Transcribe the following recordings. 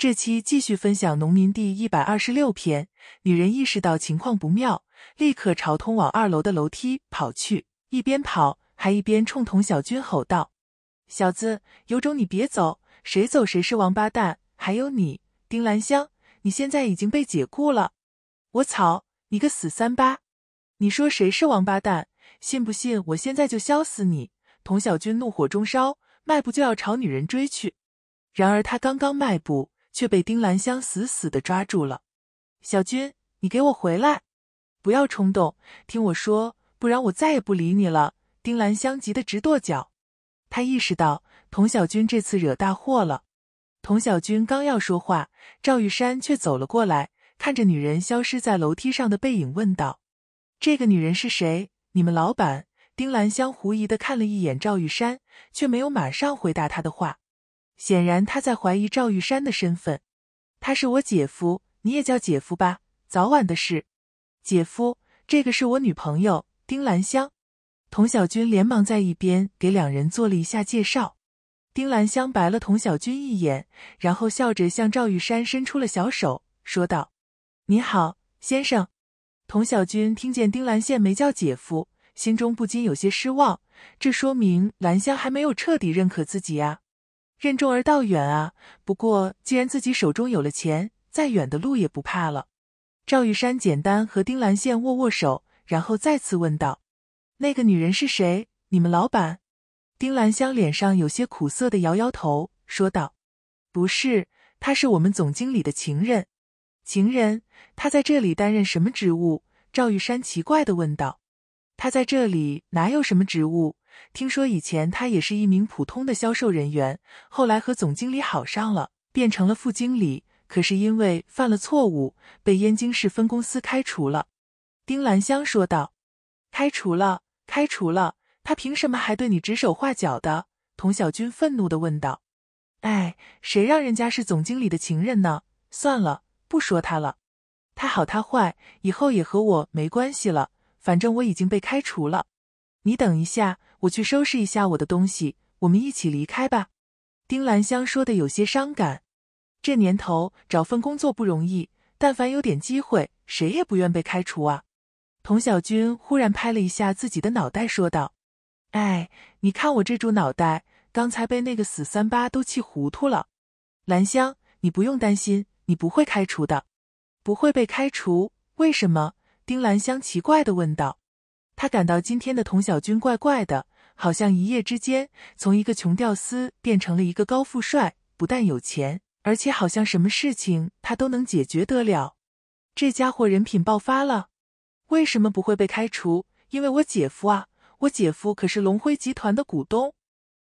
这期继续分享《农民第一百二十六篇。女人意识到情况不妙，立刻朝通往二楼的楼梯跑去，一边跑还一边冲童小军吼道：“小子，有种你别走，谁走谁是王八蛋！还有你，丁兰香，你现在已经被解雇了！我操你个死三八！你说谁是王八蛋？信不信我现在就削死你！”童小军怒火中烧，迈步就要朝女人追去，然而他刚刚迈步。却被丁兰香死死的抓住了。小军，你给我回来，不要冲动，听我说，不然我再也不理你了。丁兰香急得直跺脚，他意识到童小军这次惹大祸了。童小军刚要说话，赵玉山却走了过来，看着女人消失在楼梯上的背影，问道：“这个女人是谁？你们老板？”丁兰香狐疑的看了一眼赵玉山，却没有马上回答他的话。显然他在怀疑赵玉山的身份，他是我姐夫，你也叫姐夫吧？早晚的事。姐夫，这个是我女朋友丁兰香。童小军连忙在一边给两人做了一下介绍。丁兰香白了童小军一眼，然后笑着向赵玉山伸出了小手，说道：“你好，先生。”童小军听见丁兰线没叫姐夫，心中不禁有些失望。这说明兰香还没有彻底认可自己呀。任重而道远啊！不过既然自己手中有了钱，再远的路也不怕了。赵玉山简单和丁兰线握握手，然后再次问道：“那个女人是谁？你们老板？”丁兰香脸上有些苦涩的摇摇头，说道：“不是，她是我们总经理的情人。”“情人？他在这里担任什么职务？”赵玉山奇怪的问道。“他在这里哪有什么职务？”听说以前他也是一名普通的销售人员，后来和总经理好上了，变成了副经理。可是因为犯了错误，被燕京市分公司开除了。丁兰香说道：“开除了，开除了！他凭什么还对你指手画脚的？”童小军愤怒的问道：“哎，谁让人家是总经理的情人呢？算了，不说他了。他好他坏，以后也和我没关系了。反正我已经被开除了。你等一下。”我去收拾一下我的东西，我们一起离开吧。丁兰香说的有些伤感。这年头找份工作不容易，但凡有点机会，谁也不愿被开除啊。童小军忽然拍了一下自己的脑袋，说道：“哎，你看我这猪脑袋，刚才被那个死三八都气糊涂了。”兰香，你不用担心，你不会开除的，不会被开除。为什么？丁兰香奇怪的问道。他感到今天的童小军怪怪的。好像一夜之间从一个穷屌丝变成了一个高富帅，不但有钱，而且好像什么事情他都能解决得了。这家伙人品爆发了，为什么不会被开除？因为我姐夫啊，我姐夫可是龙辉集团的股东。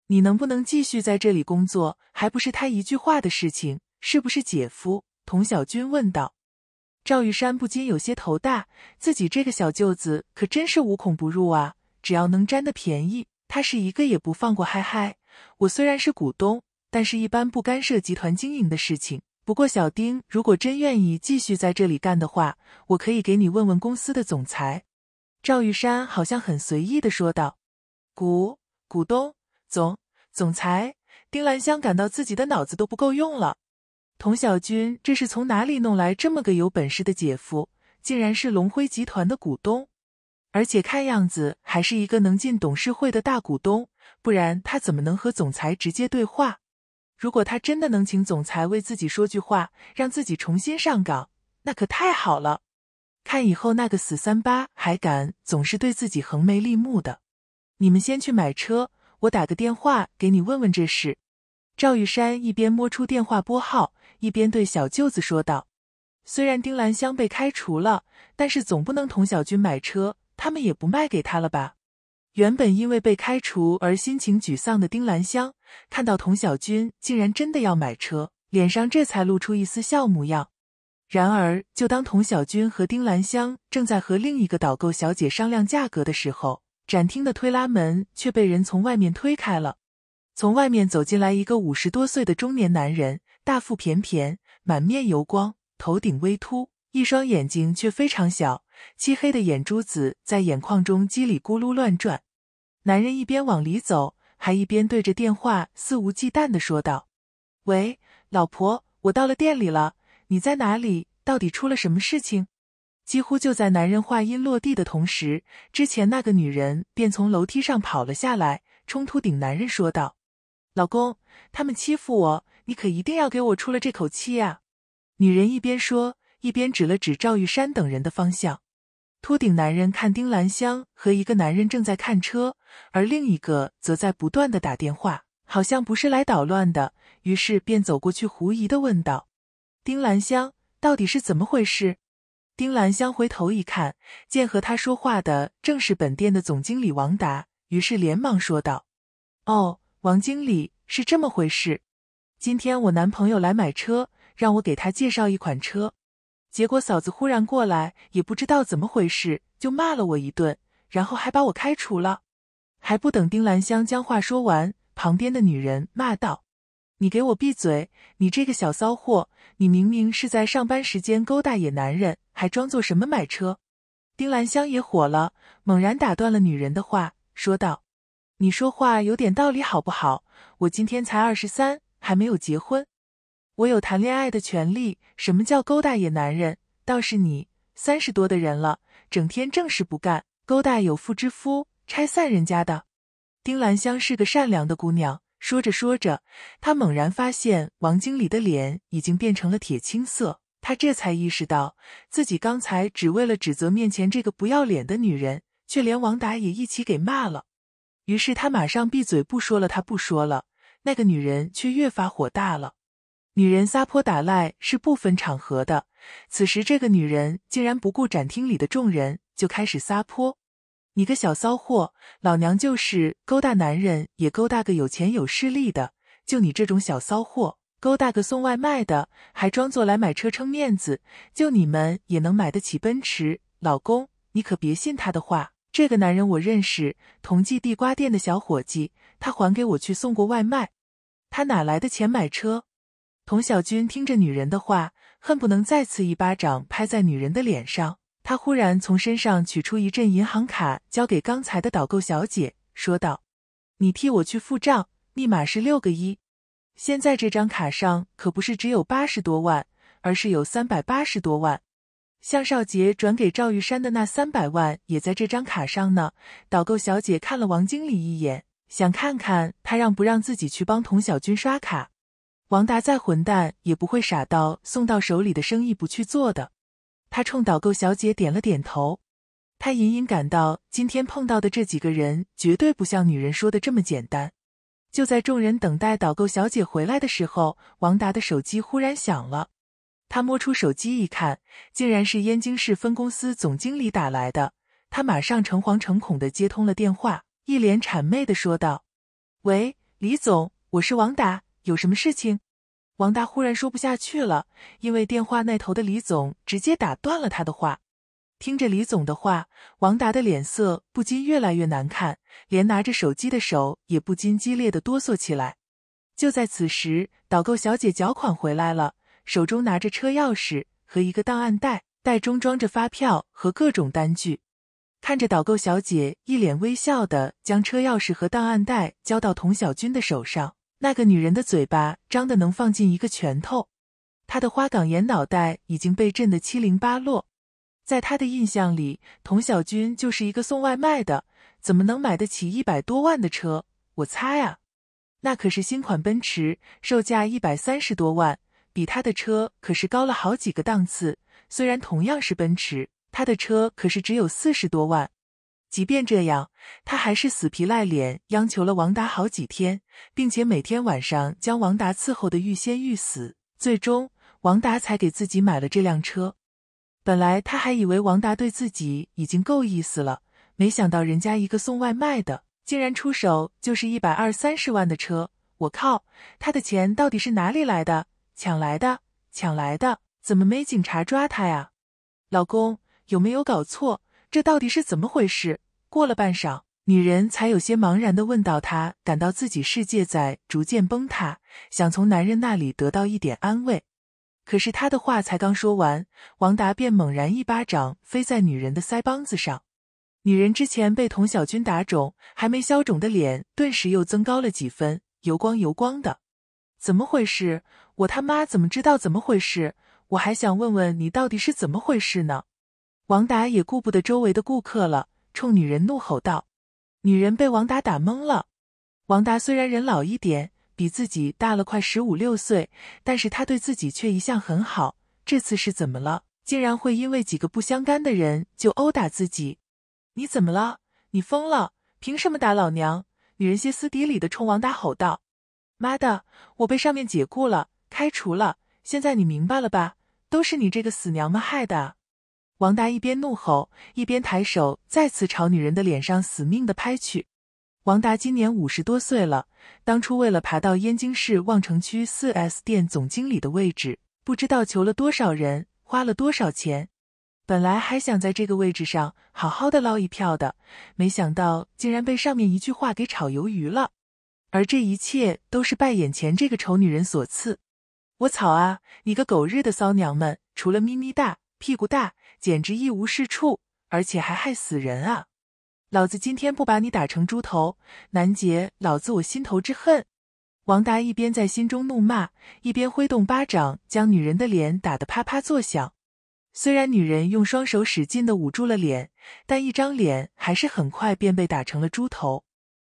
你能不能继续在这里工作，还不是他一句话的事情？是不是姐夫？童小军问道。赵玉山不禁有些头大，自己这个小舅子可真是无孔不入啊，只要能占的便宜。他是一个也不放过，嗨嗨！我虽然是股东，但是一般不干涉集团经营的事情。不过小丁如果真愿意继续在这里干的话，我可以给你问问公司的总裁。赵玉山好像很随意的说道。股股东总总裁丁兰香感到自己的脑子都不够用了。童小军这是从哪里弄来这么个有本事的姐夫？竟然是龙辉集团的股东。而且看样子还是一个能进董事会的大股东，不然他怎么能和总裁直接对话？如果他真的能请总裁为自己说句话，让自己重新上岗，那可太好了。看以后那个死三八还敢总是对自己横眉立目的。你们先去买车，我打个电话给你问问这事。赵玉山一边摸出电话拨号，一边对小舅子说道：“虽然丁兰香被开除了，但是总不能同小军买车。”他们也不卖给他了吧？原本因为被开除而心情沮丧的丁兰香，看到童小军竟然真的要买车，脸上这才露出一丝笑模样。然而，就当童小军和丁兰香正在和另一个导购小姐商量价格的时候，展厅的推拉门却被人从外面推开了。从外面走进来一个五十多岁的中年男人，大腹便便，满面油光，头顶微秃，一双眼睛却非常小。漆黑的眼珠子在眼眶中叽里咕噜乱转，男人一边往里走，还一边对着电话肆无忌惮地说道：“喂，老婆，我到了店里了，你在哪里？到底出了什么事情？”几乎就在男人话音落地的同时，之前那个女人便从楼梯上跑了下来，冲秃顶男人说道：“老公，他们欺负我，你可一定要给我出了这口气呀！”女人一边说。一边指了指赵玉山等人的方向，秃顶男人看丁兰香和一个男人正在看车，而另一个则在不断的打电话，好像不是来捣乱的，于是便走过去狐疑的问道：“丁兰香，到底是怎么回事？”丁兰香回头一看，见和他说话的正是本店的总经理王达，于是连忙说道：“哦，王经理是这么回事，今天我男朋友来买车，让我给他介绍一款车。”结果嫂子忽然过来，也不知道怎么回事，就骂了我一顿，然后还把我开除了。还不等丁兰香将话说完，旁边的女人骂道：“你给我闭嘴！你这个小骚货，你明明是在上班时间勾搭野男人，还装作什么买车？”丁兰香也火了，猛然打断了女人的话，说道：“你说话有点道理好不好？我今天才二十三，还没有结婚。”我有谈恋爱的权利。什么叫勾搭野男人？倒是你，三十多的人了，整天正事不干，勾搭有妇之夫，拆散人家的。丁兰香是个善良的姑娘。说着说着，她猛然发现王经理的脸已经变成了铁青色。她这才意识到自己刚才只为了指责面前这个不要脸的女人，却连王达也一起给骂了。于是她马上闭嘴不说了，她不说了。那个女人却越发火大了。女人撒泼打赖是不分场合的。此时，这个女人竟然不顾展厅里的众人，就开始撒泼：“你个小骚货，老娘就是勾搭男人，也勾搭个有钱有势力的。就你这种小骚货，勾搭个送外卖的，还装作来买车撑面子。就你们也能买得起奔驰？老公，你可别信他的话。这个男人我认识，同济地瓜店的小伙计，他还给我去送过外卖。他哪来的钱买车？”童小军听着女人的话，恨不能再次一巴掌拍在女人的脸上。他忽然从身上取出一阵银行卡，交给刚才的导购小姐，说道：“你替我去付账，密码是六个一。现在这张卡上可不是只有八十多万，而是有三百八十多万。向少杰转给赵玉山的那三百万也在这张卡上呢。”导购小姐看了王经理一眼，想看看他让不让自己去帮童小军刷卡。王达再混蛋也不会傻到送到手里的生意不去做的。他冲导购小姐点了点头。他隐隐感到今天碰到的这几个人绝对不像女人说的这么简单。就在众人等待导购小姐回来的时候，王达的手机忽然响了。他摸出手机一看，竟然是燕京市分公司总经理打来的。他马上诚惶诚恐的接通了电话，一脸谄媚的说道：“喂，李总，我是王达，有什么事情？”王达忽然说不下去了，因为电话那头的李总直接打断了他的话。听着李总的话，王达的脸色不禁越来越难看，连拿着手机的手也不禁激烈的哆嗦起来。就在此时，导购小姐缴款回来了，手中拿着车钥匙和一个档案袋，袋中装着发票和各种单据。看着导购小姐一脸微笑的将车钥匙和档案袋交到童小军的手上。那个女人的嘴巴张的能放进一个拳头，她的花岗岩脑袋已经被震得七零八落。在他的印象里，童小军就是一个送外卖的，怎么能买得起一百多万的车？我擦呀，那可是新款奔驰，售价一百三十多万，比他的车可是高了好几个档次。虽然同样是奔驰，他的车可是只有四十多万。即便这样，他还是死皮赖脸央求了王达好几天，并且每天晚上将王达伺候的欲仙欲死，最终王达才给自己买了这辆车。本来他还以为王达对自己已经够意思了，没想到人家一个送外卖的，竟然出手就是一百二三十万的车！我靠，他的钱到底是哪里来的？抢来的？抢来的？怎么没警察抓他呀？老公有没有搞错？这到底是怎么回事？过了半晌，女人才有些茫然地问到：“她感到自己世界在逐渐崩塌，想从男人那里得到一点安慰。”可是她的话才刚说完，王达便猛然一巴掌飞在女人的腮帮子上。女人之前被童小军打肿还没消肿的脸，顿时又增高了几分，油光油光的。怎么回事？我他妈怎么知道怎么回事？我还想问问你到底是怎么回事呢？王达也顾不得周围的顾客了，冲女人怒吼道：“女人被王达打懵了。王达虽然人老一点，比自己大了快十五六岁，但是他对自己却一向很好。这次是怎么了？竟然会因为几个不相干的人就殴打自己？你怎么了？你疯了？凭什么打老娘？”女人歇斯底里的冲王达吼道：“妈的，我被上面解雇了，开除了。现在你明白了吧？都是你这个死娘们害的！”王达一边怒吼，一边抬手再次朝女人的脸上死命的拍去。王达今年五十多岁了，当初为了爬到燕京市望城区四 S 店总经理的位置，不知道求了多少人，花了多少钱。本来还想在这个位置上好好的捞一票的，没想到竟然被上面一句话给炒鱿鱼了。而这一切都是拜眼前这个丑女人所赐。我草啊！你个狗日的骚娘们，除了咪咪大，屁股大。简直一无是处，而且还害死人啊！老子今天不把你打成猪头，难解老子我心头之恨！王达一边在心中怒骂，一边挥动巴掌，将女人的脸打得啪啪作响。虽然女人用双手使劲的捂住了脸，但一张脸还是很快便被打成了猪头。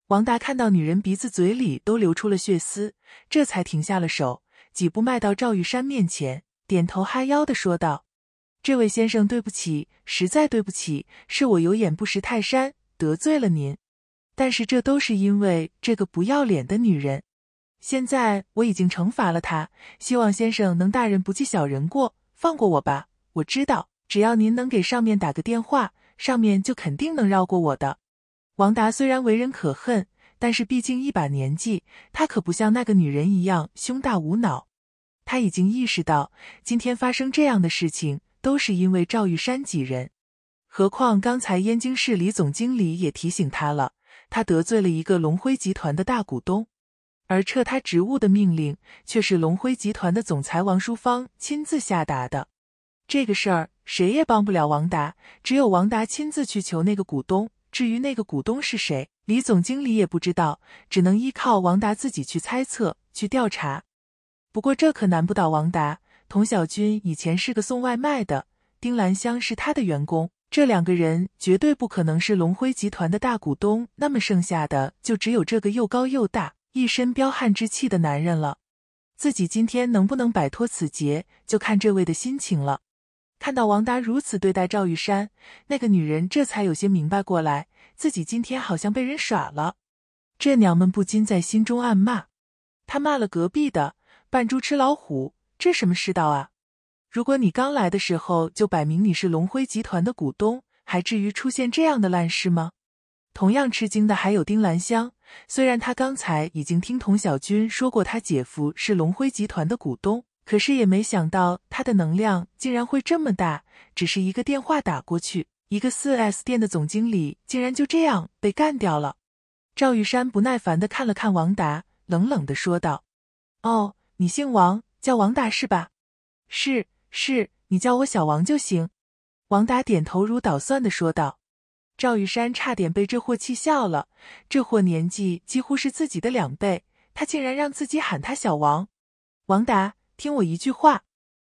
王达看到女人鼻子、嘴里都流出了血丝，这才停下了手，几步迈到赵玉山面前，点头哈腰的说道。这位先生，对不起，实在对不起，是我有眼不识泰山，得罪了您。但是这都是因为这个不要脸的女人。现在我已经惩罚了她，希望先生能大人不计小人过，放过我吧。我知道，只要您能给上面打个电话，上面就肯定能绕过我的。王达虽然为人可恨，但是毕竟一把年纪，他可不像那个女人一样胸大无脑。他已经意识到今天发生这样的事情。都是因为赵玉山几人，何况刚才燕京市李总经理也提醒他了，他得罪了一个龙辉集团的大股东，而撤他职务的命令却是龙辉集团的总裁王淑芳亲自下达的。这个事儿谁也帮不了王达，只有王达亲自去求那个股东。至于那个股东是谁，李总经理也不知道，只能依靠王达自己去猜测、去调查。不过这可难不倒王达。童小军以前是个送外卖的，丁兰香是他的员工。这两个人绝对不可能是龙辉集团的大股东。那么剩下的就只有这个又高又大、一身彪悍之气的男人了。自己今天能不能摆脱此劫，就看这位的心情了。看到王达如此对待赵玉山那个女人，这才有些明白过来，自己今天好像被人耍了。这娘们不禁在心中暗骂：“她骂了隔壁的，扮猪吃老虎。”这什么世道啊！如果你刚来的时候就摆明你是龙辉集团的股东，还至于出现这样的烂事吗？同样吃惊的还有丁兰香，虽然她刚才已经听童小军说过他姐夫是龙辉集团的股东，可是也没想到他的能量竟然会这么大，只是一个电话打过去，一个四 S 店的总经理竟然就这样被干掉了。赵玉山不耐烦的看了看王达，冷冷的说道：“哦，你姓王。”叫王达是吧？是是，你叫我小王就行。”王达点头如捣蒜的说道。赵玉山差点被这货气笑了。这货年纪几乎是自己的两倍，他竟然让自己喊他小王。王达，听我一句话，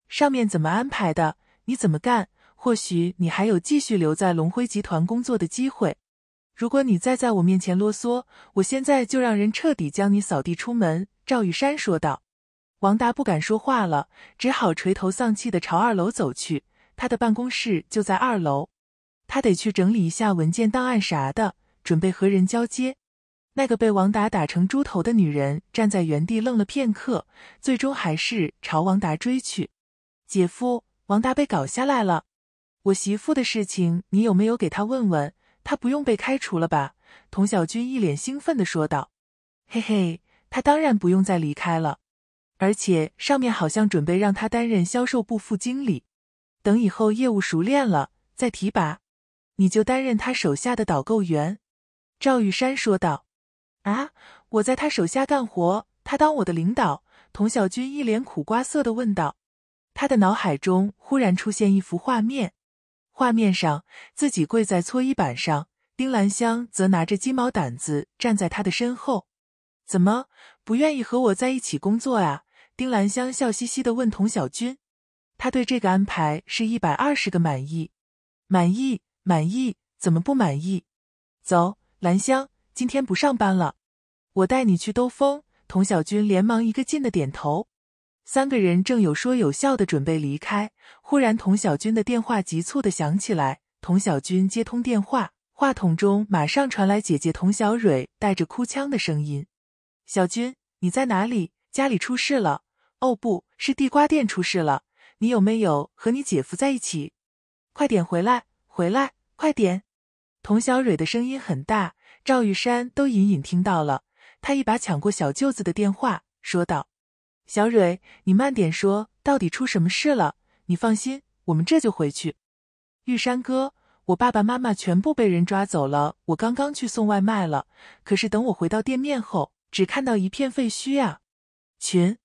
上面怎么安排的，你怎么干？或许你还有继续留在龙辉集团工作的机会。如果你再在我面前啰嗦，我现在就让人彻底将你扫地出门。”赵玉山说道。王达不敢说话了，只好垂头丧气的朝二楼走去。他的办公室就在二楼，他得去整理一下文件档案啥的，准备和人交接。那个被王达打成猪头的女人站在原地愣了片刻，最终还是朝王达追去。姐夫，王达被搞下来了，我媳妇的事情你有没有给他问问？他不用被开除了吧？童小军一脸兴奋地说道：“嘿嘿，他当然不用再离开了。”而且上面好像准备让他担任销售部副经理，等以后业务熟练了再提拔。你就担任他手下的导购员。”赵玉山说道。“啊，我在他手下干活，他当我的领导。”童小军一脸苦瓜色的问道。他的脑海中忽然出现一幅画面，画面上自己跪在搓衣板上，丁兰香则拿着鸡毛掸子站在他的身后。怎么？不愿意和我在一起工作啊？丁兰香笑嘻嘻的问童小军，他对这个安排是一百二十个满意，满意满意，怎么不满意？走，兰香，今天不上班了，我带你去兜风。童小军连忙一个劲的点头。三个人正有说有笑的准备离开，忽然童小军的电话急促的响起来，童小军接通电话，话筒中马上传来姐姐童小蕊带着哭腔的声音。小军，你在哪里？家里出事了？哦，不是，地瓜店出事了。你有没有和你姐夫在一起？快点回来，回来，快点！童小蕊的声音很大，赵玉山都隐隐听到了。他一把抢过小舅子的电话，说道：“小蕊，你慢点说，到底出什么事了？你放心，我们这就回去。”玉山哥，我爸爸妈妈全部被人抓走了。我刚刚去送外卖了，可是等我回到店面后。只看到一片废墟啊！群，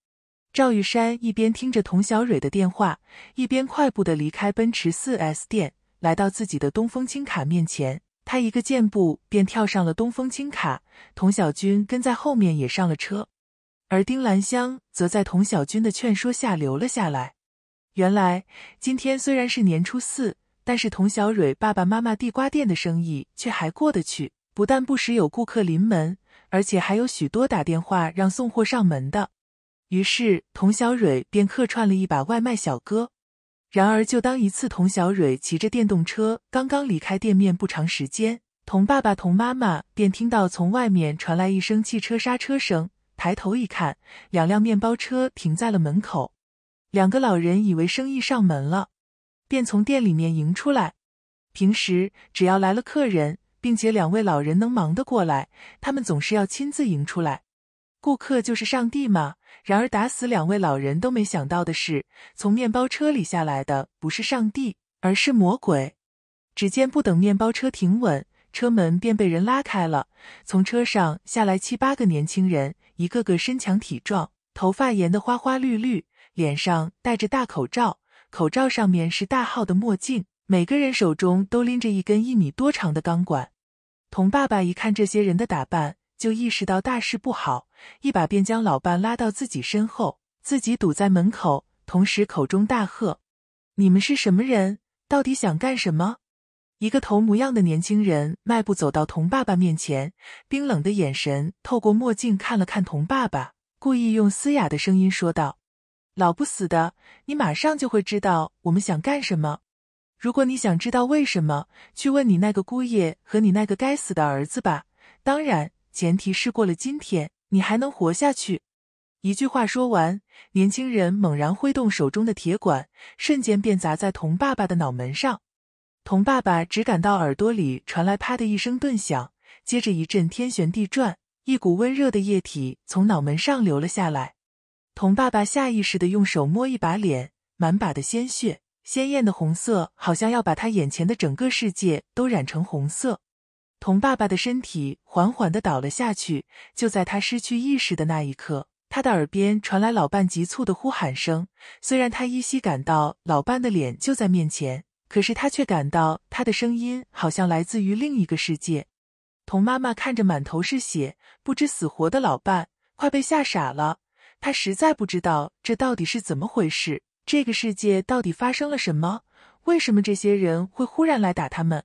赵玉山一边听着童小蕊的电话，一边快步的离开奔驰四 S 店，来到自己的东风轻卡面前。他一个箭步便跳上了东风轻卡，童小军跟在后面也上了车，而丁兰香则在童小军的劝说下留了下来。原来，今天虽然是年初四，但是童小蕊爸爸妈妈地瓜店的生意却还过得去，不但不时有顾客临门。而且还有许多打电话让送货上门的，于是童小蕊便客串了一把外卖小哥。然而，就当一次童小蕊骑着电动车刚刚离开店面不长时间，童爸爸、童妈妈便听到从外面传来一声汽车刹车声，抬头一看，两辆面包车停在了门口。两个老人以为生意上门了，便从店里面迎出来。平时只要来了客人。并且两位老人能忙得过来，他们总是要亲自迎出来。顾客就是上帝嘛。然而打死两位老人都没想到的是，从面包车里下来的不是上帝，而是魔鬼。只见不等面包车停稳，车门便被人拉开了。从车上下来七八个年轻人，一个个身强体壮，头发严得花花绿绿，脸上戴着大口罩，口罩上面是大号的墨镜。每个人手中都拎着一根一米多长的钢管，童爸爸一看这些人的打扮，就意识到大事不好，一把便将老伴拉到自己身后，自己堵在门口，同时口中大喝：“你们是什么人？到底想干什么？”一个头模样的年轻人迈步走到童爸爸面前，冰冷的眼神透过墨镜看了看童爸爸，故意用嘶哑的声音说道：“老不死的，你马上就会知道我们想干什么。”如果你想知道为什么，去问你那个姑爷和你那个该死的儿子吧。当然，前提是过了今天，你还能活下去。一句话说完，年轻人猛然挥动手中的铁管，瞬间便砸在童爸爸的脑门上。童爸爸只感到耳朵里传来啪的一声顿响，接着一阵天旋地转，一股温热的液体从脑门上流了下来。童爸爸下意识的用手摸一把脸，满把的鲜血。鲜艳的红色好像要把他眼前的整个世界都染成红色。童爸爸的身体缓缓的倒了下去。就在他失去意识的那一刻，他的耳边传来老伴急促的呼喊声。虽然他依稀感到老伴的脸就在面前，可是他却感到他的声音好像来自于另一个世界。童妈妈看着满头是血、不知死活的老伴，快被吓傻了。他实在不知道这到底是怎么回事。这个世界到底发生了什么？为什么这些人会忽然来打他们？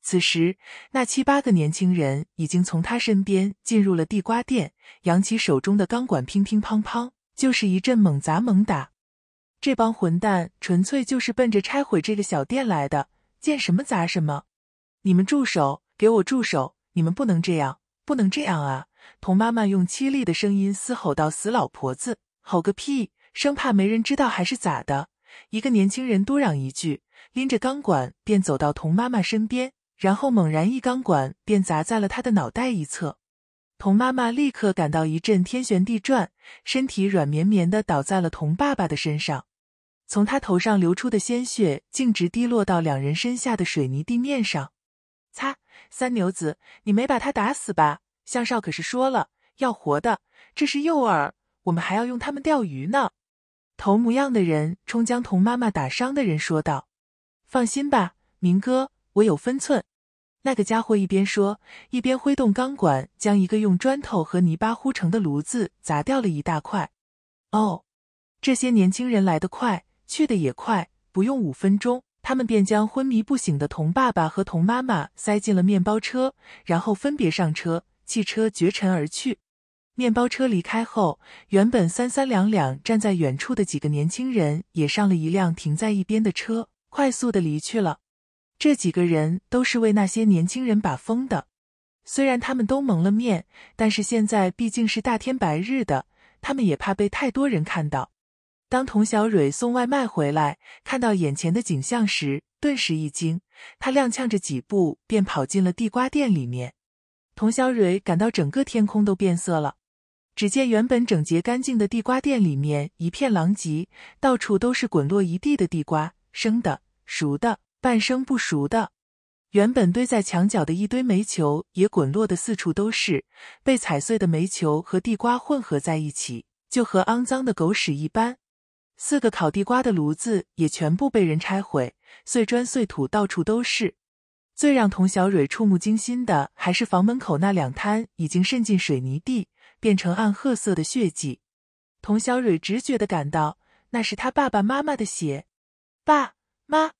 此时，那七八个年轻人已经从他身边进入了地瓜店，扬起手中的钢管，乒乒乓乓就是一阵猛砸猛打。这帮混蛋纯粹就是奔着拆毁这个小店来的，见什么砸什么！你们住手！给我住手！你们不能这样，不能这样啊！童妈妈用凄厉的声音嘶吼道：“死老婆子，吼个屁！”生怕没人知道还是咋的？一个年轻人嘟嚷一句，拎着钢管便走到童妈妈身边，然后猛然一钢管便砸在了他的脑袋一侧。童妈妈立刻感到一阵天旋地转，身体软绵绵的倒在了童爸爸的身上。从他头上流出的鲜血径直滴落到两人身下的水泥地面上。擦，三牛子，你没把他打死吧？向少可是说了要活的，这是诱饵，我们还要用他们钓鱼呢。头模样的人冲将童妈妈打伤的人说道：“放心吧，明哥，我有分寸。”那个家伙一边说，一边挥动钢管，将一个用砖头和泥巴糊成的炉子砸掉了一大块。哦，这些年轻人来得快，去得也快，不用五分钟，他们便将昏迷不醒的童爸爸和童妈妈塞进了面包车，然后分别上车，汽车绝尘而去。面包车离开后，原本三三两两站在远处的几个年轻人也上了一辆停在一边的车，快速的离去了。这几个人都是为那些年轻人把风的，虽然他们都蒙了面，但是现在毕竟是大天白日的，他们也怕被太多人看到。当童小蕊送外卖回来，看到眼前的景象时，顿时一惊，他踉跄着几步便跑进了地瓜店里面。童小蕊感到整个天空都变色了。只见原本整洁干净的地瓜店里面一片狼藉，到处都是滚落一地的地瓜，生的、熟的、半生不熟的。原本堆在墙角的一堆煤球也滚落的四处都是，被踩碎的煤球和地瓜混合在一起，就和肮脏的狗屎一般。四个烤地瓜的炉子也全部被人拆毁，碎砖碎土到处都是。最让童小蕊触目惊心的还是房门口那两摊已经渗进水泥地。变成暗褐色的血迹，童小蕊直觉的感到那是他爸爸妈妈的血。爸妈！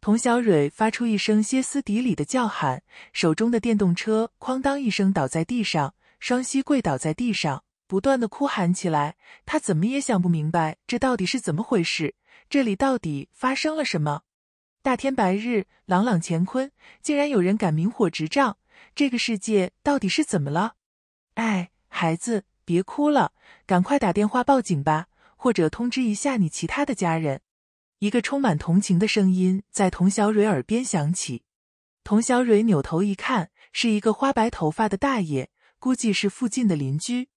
童小蕊发出一声歇斯底里的叫喊，手中的电动车哐当一声倒在地上，双膝跪倒在地上，不断的哭喊起来。他怎么也想不明白这到底是怎么回事，这里到底发生了什么？大天白日朗朗乾坤，竟然有人敢明火执仗，这个世界到底是怎么了？哎。孩子，别哭了，赶快打电话报警吧，或者通知一下你其他的家人。一个充满同情的声音在童小蕊耳边响起。童小蕊扭头一看，是一个花白头发的大爷，估计是附近的邻居。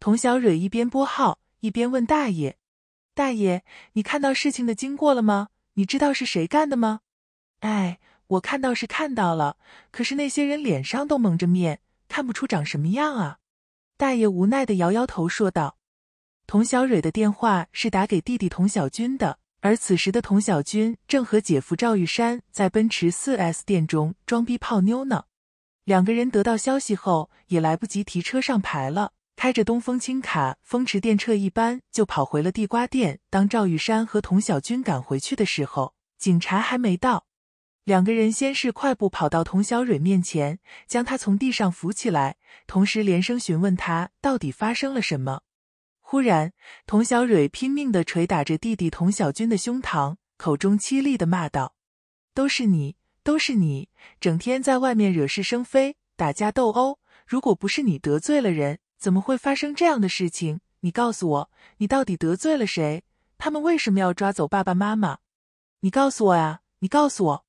童小蕊一边拨号一边问大爷：“大爷，你看到事情的经过了吗？你知道是谁干的吗？”“哎，我看到是看到了，可是那些人脸上都蒙着面，看不出长什么样啊。”大爷无奈的摇摇头，说道：“童小蕊的电话是打给弟弟童小军的，而此时的童小军正和姐夫赵玉山在奔驰四 S 店中装逼泡妞呢。两个人得到消息后，也来不及提车上牌了，开着东风轻卡风驰电掣一般就跑回了地瓜店。当赵玉山和童小军赶回去的时候，警察还没到。”两个人先是快步跑到童小蕊面前，将她从地上扶起来，同时连声询问她到底发生了什么。忽然，童小蕊拼命的捶打着弟弟童小军的胸膛，口中凄厉的骂道：“都是你，都是你，整天在外面惹是生非，打架斗殴。如果不是你得罪了人，怎么会发生这样的事情？你告诉我，你到底得罪了谁？他们为什么要抓走爸爸妈妈？你告诉我啊，你告诉我。”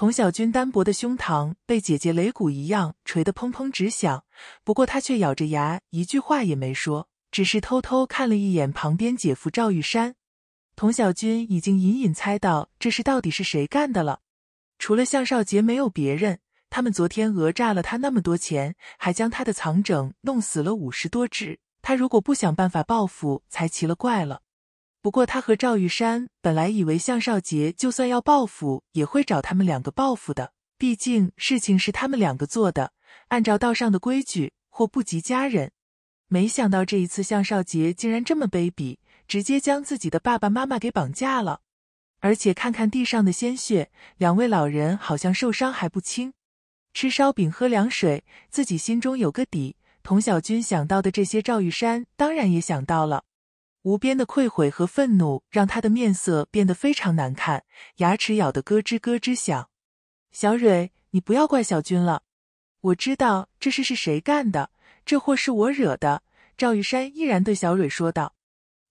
童小军单薄的胸膛被姐姐擂鼓一样捶得砰砰直响，不过他却咬着牙，一句话也没说，只是偷偷看了一眼旁边姐夫赵玉山。童小军已经隐隐猜到这事到底是谁干的了，除了向少杰没有别人。他们昨天讹诈了他那么多钱，还将他的藏整弄死了五十多只。他如果不想办法报复，才奇了怪了。不过，他和赵玉山本来以为向少杰就算要报复，也会找他们两个报复的，毕竟事情是他们两个做的。按照道上的规矩，或不及家人。没想到这一次，向少杰竟然这么卑鄙，直接将自己的爸爸妈妈给绑架了。而且，看看地上的鲜血，两位老人好像受伤还不轻。吃烧饼，喝凉水，自己心中有个底。童小军想到的这些，赵玉山当然也想到了。无边的愧悔和愤怒让他的面色变得非常难看，牙齿咬得咯吱咯吱响。小蕊，你不要怪小军了，我知道这事是谁干的，这祸是我惹的。赵玉山依然对小蕊说道。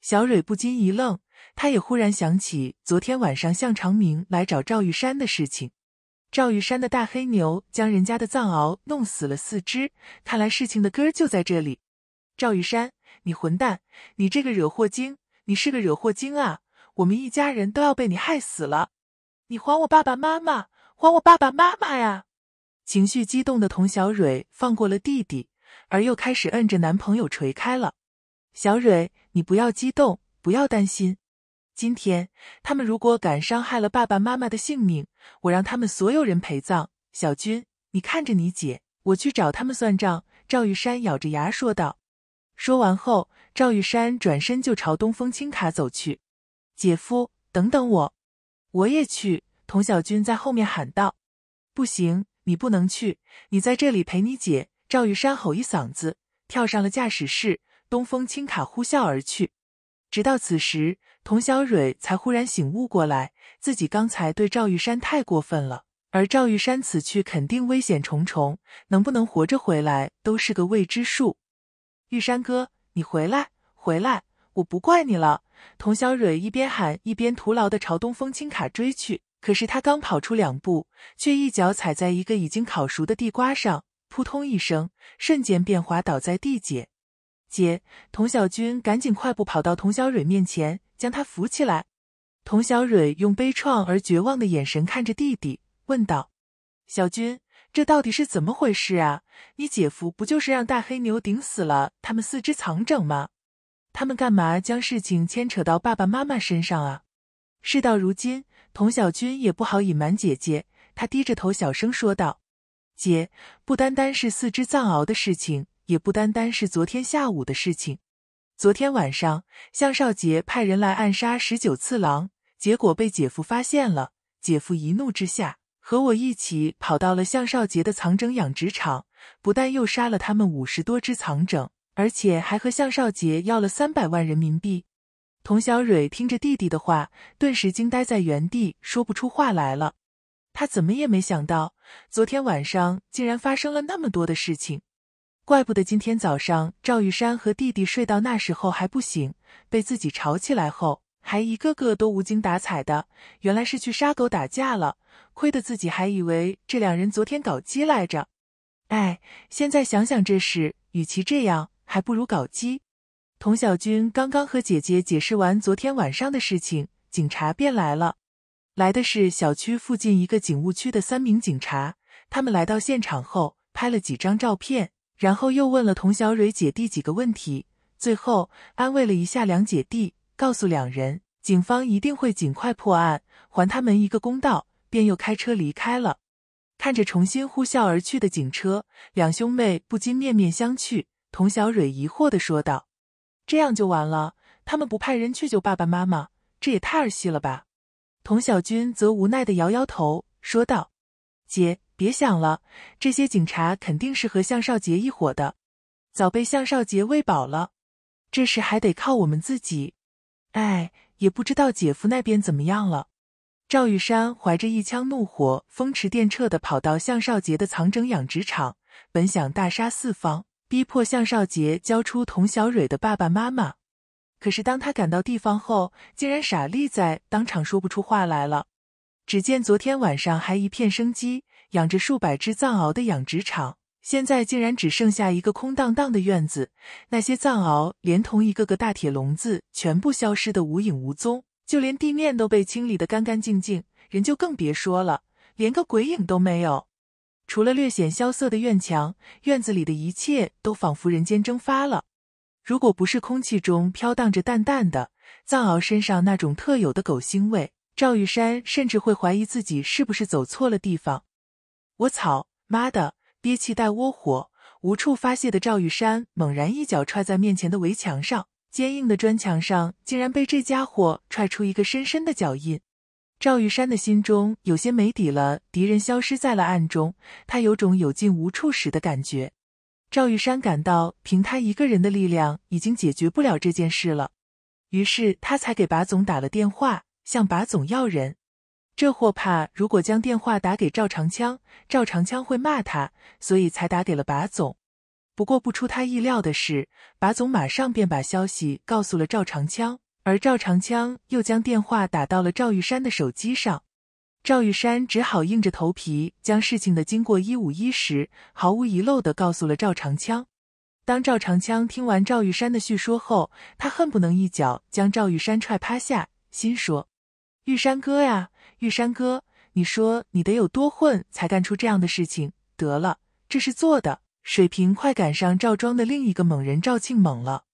小蕊不禁一愣，她也忽然想起昨天晚上向长明来找赵玉山的事情。赵玉山的大黑牛将人家的藏獒弄死了四只，看来事情的根儿就在这里。赵玉山。你混蛋！你这个惹祸精！你是个惹祸精啊！我们一家人都要被你害死了！你还我爸爸妈妈！还我爸爸妈妈呀！情绪激动的童小蕊放过了弟弟，而又开始摁着男朋友锤开了。小蕊，你不要激动，不要担心。今天他们如果敢伤害了爸爸妈妈的性命，我让他们所有人陪葬。小军，你看着你姐，我去找他们算账。赵玉山咬着牙说道。说完后，赵玉山转身就朝东风轻卡走去。“姐夫，等等我，我也去！”童小军在后面喊道。“不行，你不能去，你在这里陪你姐。”赵玉山吼一嗓子，跳上了驾驶室。东风轻卡呼啸而去。直到此时，童小蕊才忽然醒悟过来，自己刚才对赵玉山太过分了，而赵玉山此去肯定危险重重，能不能活着回来都是个未知数。玉山哥，你回来，回来！我不怪你了。童小蕊一边喊，一边徒劳的朝东风轻卡追去。可是他刚跑出两步，却一脚踩在一个已经烤熟的地瓜上，扑通一声，瞬间便滑倒在地。姐，姐！童小军赶紧快步跑到童小蕊面前，将她扶起来。童小蕊用悲怆而绝望的眼神看着弟弟，问道：“小军。”这到底是怎么回事啊？你姐夫不就是让大黑牛顶死了他们四只藏整吗？他们干嘛将事情牵扯到爸爸妈妈身上啊？事到如今，童小军也不好隐瞒姐姐，他低着头小声说道：“姐，不单单是四只藏獒的事情，也不单单是昨天下午的事情。昨天晚上，向少杰派人来暗杀十九次郎，结果被姐夫发现了，姐夫一怒之下……”和我一起跑到了向少杰的藏整养殖场，不但又杀了他们五十多只藏整，而且还和向少杰要了三百万人民币。童小蕊听着弟弟的话，顿时惊呆在原地，说不出话来了。他怎么也没想到，昨天晚上竟然发生了那么多的事情，怪不得今天早上赵玉山和弟弟睡到那时候还不醒，被自己吵起来后。还一个个都无精打采的，原来是去杀狗打架了。亏得自己还以为这两人昨天搞基来着。哎，现在想想这事，与其这样，还不如搞基。童小军刚刚和姐姐解释完昨天晚上的事情，警察便来了。来的是小区附近一个警务区的三名警察。他们来到现场后，拍了几张照片，然后又问了童小蕊姐弟几个问题，最后安慰了一下两姐弟。告诉两人，警方一定会尽快破案，还他们一个公道，便又开车离开了。看着重新呼啸而去的警车，两兄妹不禁面面相觑。童小蕊疑惑地说道：“这样就完了？他们不派人去救爸爸妈妈，这也太儿戏了吧？”童小军则无奈地摇摇头，说道：“姐，别想了，这些警察肯定是和向少杰一伙的，早被向少杰喂饱了。这事还得靠我们自己。”哎，也不知道姐夫那边怎么样了。赵玉山怀着一腔怒火，风驰电掣的跑到向少杰的藏整养殖场，本想大杀四方，逼迫向少杰交出童小蕊的爸爸妈妈。可是当他赶到地方后，竟然傻立在当场说不出话来了。只见昨天晚上还一片生机，养着数百只藏獒的养殖场。现在竟然只剩下一个空荡荡的院子，那些藏獒连同一个个大铁笼子全部消失的无影无踪，就连地面都被清理的干干净净，人就更别说了，连个鬼影都没有。除了略显萧瑟的院墙，院子里的一切都仿佛人间蒸发了。如果不是空气中飘荡着淡淡的藏獒身上那种特有的狗腥味，赵玉山甚至会怀疑自己是不是走错了地方。我操，妈的！憋气带窝火、无处发泄的赵玉山猛然一脚踹在面前的围墙上，坚硬的砖墙上竟然被这家伙踹出一个深深的脚印。赵玉山的心中有些没底了，敌人消失在了暗中，他有种有劲无处使的感觉。赵玉山感到凭他一个人的力量已经解决不了这件事了，于是他才给把总打了电话，向把总要人。这货怕如果将电话打给赵长枪，赵长枪会骂他，所以才打给了把总。不过不出他意料的是，把总马上便把消息告诉了赵长枪，而赵长枪又将电话打到了赵玉山的手机上。赵玉山只好硬着头皮将事情的经过一五一十、毫无遗漏地告诉了赵长枪。当赵长枪听完赵玉山的叙说后，他恨不能一脚将赵玉山踹趴下，心说：“玉山哥呀！”玉山哥，你说你得有多混才干出这样的事情？得了，这是做的水平，快赶上赵庄的另一个猛人赵庆猛了。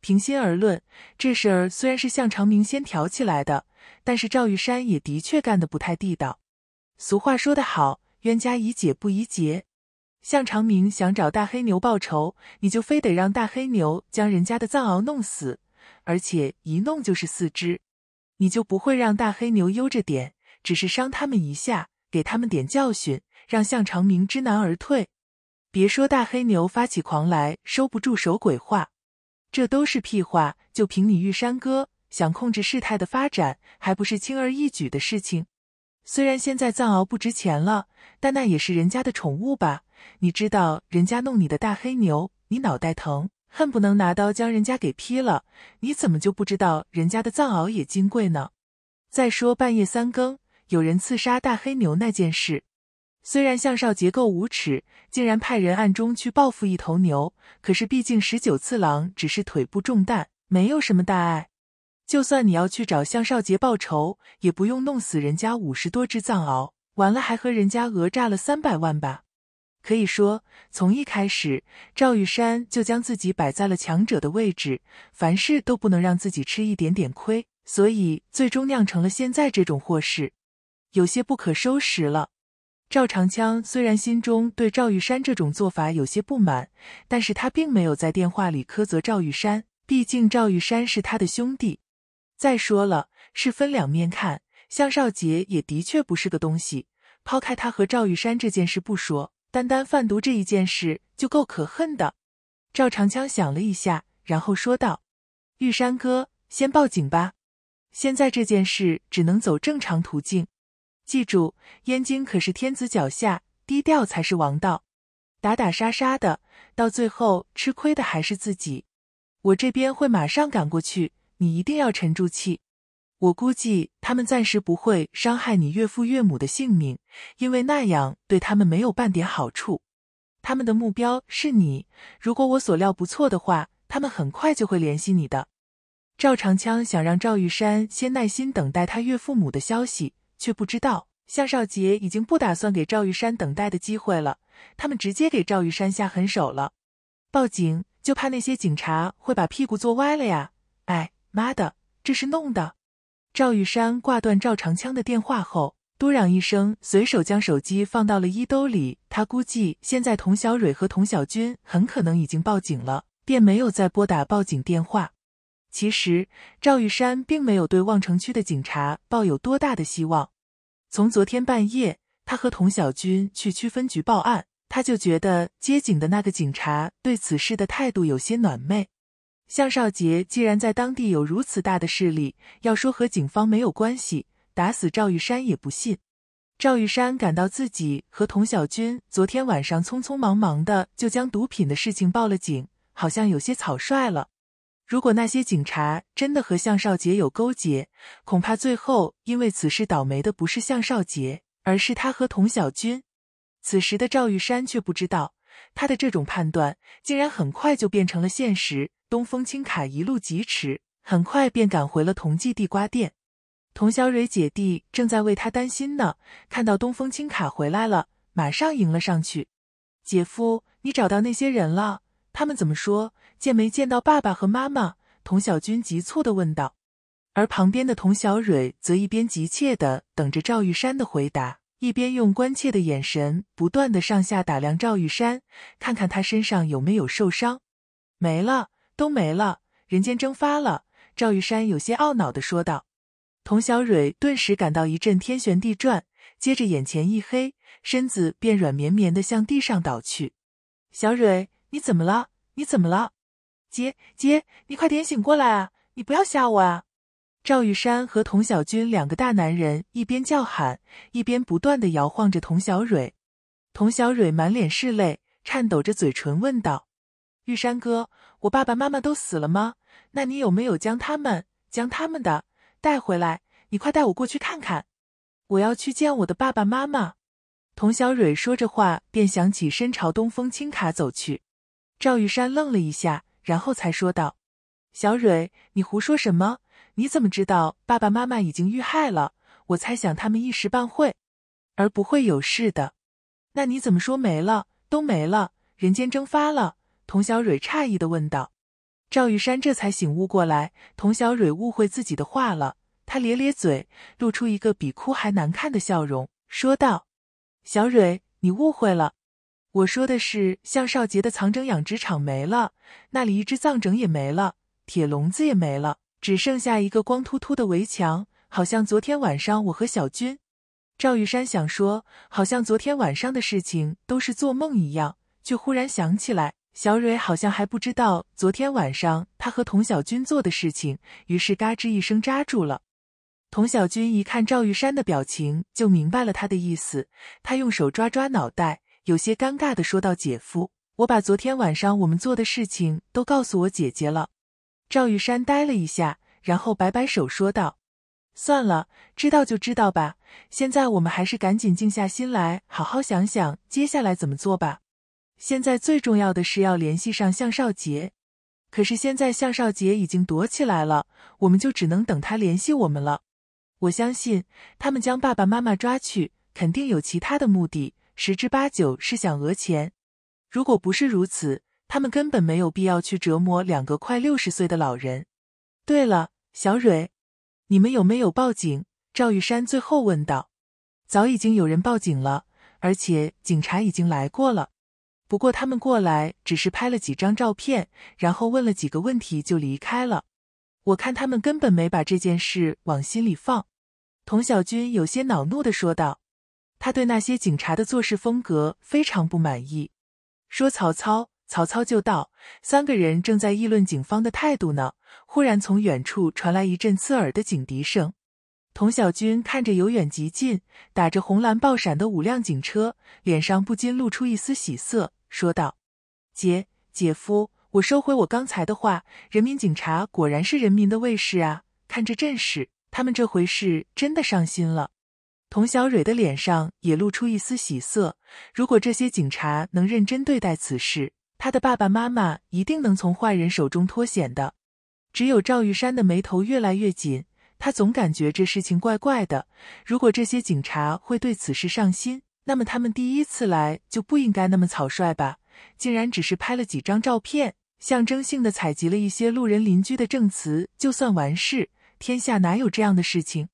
平心而论，这事儿虽然是向长明先挑起来的，但是赵玉山也的确干得不太地道。俗话说得好，冤家宜解不宜结。向长明想找大黑牛报仇，你就非得让大黑牛将人家的藏獒弄死，而且一弄就是四只，你就不会让大黑牛悠着点。只是伤他们一下，给他们点教训，让向长明知难而退。别说大黑牛发起狂来收不住手，鬼话，这都是屁话。就凭你玉山哥想控制事态的发展，还不是轻而易举的事情？虽然现在藏獒不值钱了，但那也是人家的宠物吧？你知道人家弄你的大黑牛，你脑袋疼，恨不能拿刀将人家给劈了。你怎么就不知道人家的藏獒也金贵呢？再说半夜三更。有人刺杀大黑牛那件事，虽然向少杰够无耻，竟然派人暗中去报复一头牛，可是毕竟十九次郎只是腿部中弹，没有什么大碍。就算你要去找向少杰报仇，也不用弄死人家五十多只藏獒，完了还和人家讹诈了三百万吧。可以说，从一开始，赵玉山就将自己摆在了强者的位置，凡事都不能让自己吃一点点亏，所以最终酿成了现在这种祸事。有些不可收拾了。赵长枪虽然心中对赵玉山这种做法有些不满，但是他并没有在电话里苛责赵玉山，毕竟赵玉山是他的兄弟。再说了，事分两面看，向少杰也的确不是个东西。抛开他和赵玉山这件事不说，单单贩毒这一件事就够可恨的。赵长枪想了一下，然后说道：“玉山哥，先报警吧。现在这件事只能走正常途径。”记住，燕京可是天子脚下，低调才是王道。打打杀杀的，到最后吃亏的还是自己。我这边会马上赶过去，你一定要沉住气。我估计他们暂时不会伤害你岳父岳母的性命，因为那样对他们没有半点好处。他们的目标是你。如果我所料不错的话，他们很快就会联系你的。赵长枪想让赵玉山先耐心等待他岳父母的消息。却不知道，向少杰已经不打算给赵玉山等待的机会了。他们直接给赵玉山下狠手了，报警就怕那些警察会把屁股坐歪了呀！哎妈的，这是弄的！赵玉山挂断赵长枪的电话后，嘟嚷一声，随手将手机放到了衣兜里。他估计现在童小蕊和童小军很可能已经报警了，便没有再拨打报警电话。其实，赵玉山并没有对望城区的警察抱有多大的希望。从昨天半夜，他和童小军去区分局报案，他就觉得接警的那个警察对此事的态度有些暧昧。向少杰既然在当地有如此大的势力，要说和警方没有关系，打死赵玉山也不信。赵玉山感到自己和童小军昨天晚上匆匆忙忙的就将毒品的事情报了警，好像有些草率了。如果那些警察真的和向少杰有勾结，恐怕最后因为此事倒霉的不是向少杰，而是他和童小军。此时的赵玉山却不知道，他的这种判断竟然很快就变成了现实。东风轻卡一路疾驰，很快便赶回了同济地瓜店。童小蕊姐弟正在为他担心呢，看到东风轻卡回来了，马上迎了上去：“姐夫，你找到那些人了？”他们怎么说？见没见到爸爸和妈妈？童小军急促的问道，而旁边的童小蕊则一边急切的等着赵玉山的回答，一边用关切的眼神不断的上下打量赵玉山，看看他身上有没有受伤。没了，都没了，人间蒸发了。赵玉山有些懊恼的说道。童小蕊顿时感到一阵天旋地转，接着眼前一黑，身子便软绵绵的向地上倒去。小蕊。你怎么了？你怎么了，姐姐，你快点醒过来啊！你不要吓我啊！赵玉山和童小军两个大男人一边叫喊，一边不断的摇晃着童小蕊。童小蕊满脸是泪，颤抖着嘴唇问道：“玉山哥，我爸爸妈妈都死了吗？那你有没有将他们将他们的带回来？你快带我过去看看，我要去见我的爸爸妈妈。”童小蕊说着话，便想起身朝东风轻卡走去。赵玉山愣了一下，然后才说道：“小蕊，你胡说什么？你怎么知道爸爸妈妈已经遇害了？我猜想他们一时半会，而不会有事的。那你怎么说没了？都没了？人间蒸发了？”童小蕊诧异的问道。赵玉山这才醒悟过来，童小蕊误会自己的话了。他咧咧嘴，露出一个比哭还难看的笑容，说道：“小蕊，你误会了。”我说的是，向少杰的藏整养殖场没了，那里一只藏整也没了，铁笼子也没了，只剩下一个光秃秃的围墙。好像昨天晚上我和小军，赵玉山想说，好像昨天晚上的事情都是做梦一样，却忽然想起来，小蕊好像还不知道昨天晚上他和童小军做的事情，于是嘎吱一声扎住了。童小军一看赵玉山的表情，就明白了他的意思，他用手抓抓脑袋。有些尴尬的说道：“姐夫，我把昨天晚上我们做的事情都告诉我姐姐了。”赵玉山呆了一下，然后摆摆手说道：“算了，知道就知道吧。现在我们还是赶紧静下心来，好好想想接下来怎么做吧。现在最重要的是要联系上向少杰，可是现在向少杰已经躲起来了，我们就只能等他联系我们了。我相信他们将爸爸妈妈抓去，肯定有其他的目的。”十之八九是想讹钱，如果不是如此，他们根本没有必要去折磨两个快六十岁的老人。对了，小蕊，你们有没有报警？赵玉山最后问道。早已经有人报警了，而且警察已经来过了，不过他们过来只是拍了几张照片，然后问了几个问题就离开了。我看他们根本没把这件事往心里放。童小军有些恼怒的说道。他对那些警察的做事风格非常不满意，说：“曹操，曹操就到。”三个人正在议论警方的态度呢，忽然从远处传来一阵刺耳的警笛声。童小军看着由远及近、打着红蓝爆闪的五辆警车，脸上不禁露出一丝喜色，说道：“姐姐夫，我收回我刚才的话。人民警察果然是人民的卫士啊！看这阵势，他们这回是真的上心了。”童小蕊的脸上也露出一丝喜色。如果这些警察能认真对待此事，他的爸爸妈妈一定能从坏人手中脱险的。只有赵玉山的眉头越来越紧，他总感觉这事情怪怪的。如果这些警察会对此事上心，那么他们第一次来就不应该那么草率吧？竟然只是拍了几张照片，象征性的采集了一些路人邻居的证词，就算完事？天下哪有这样的事情？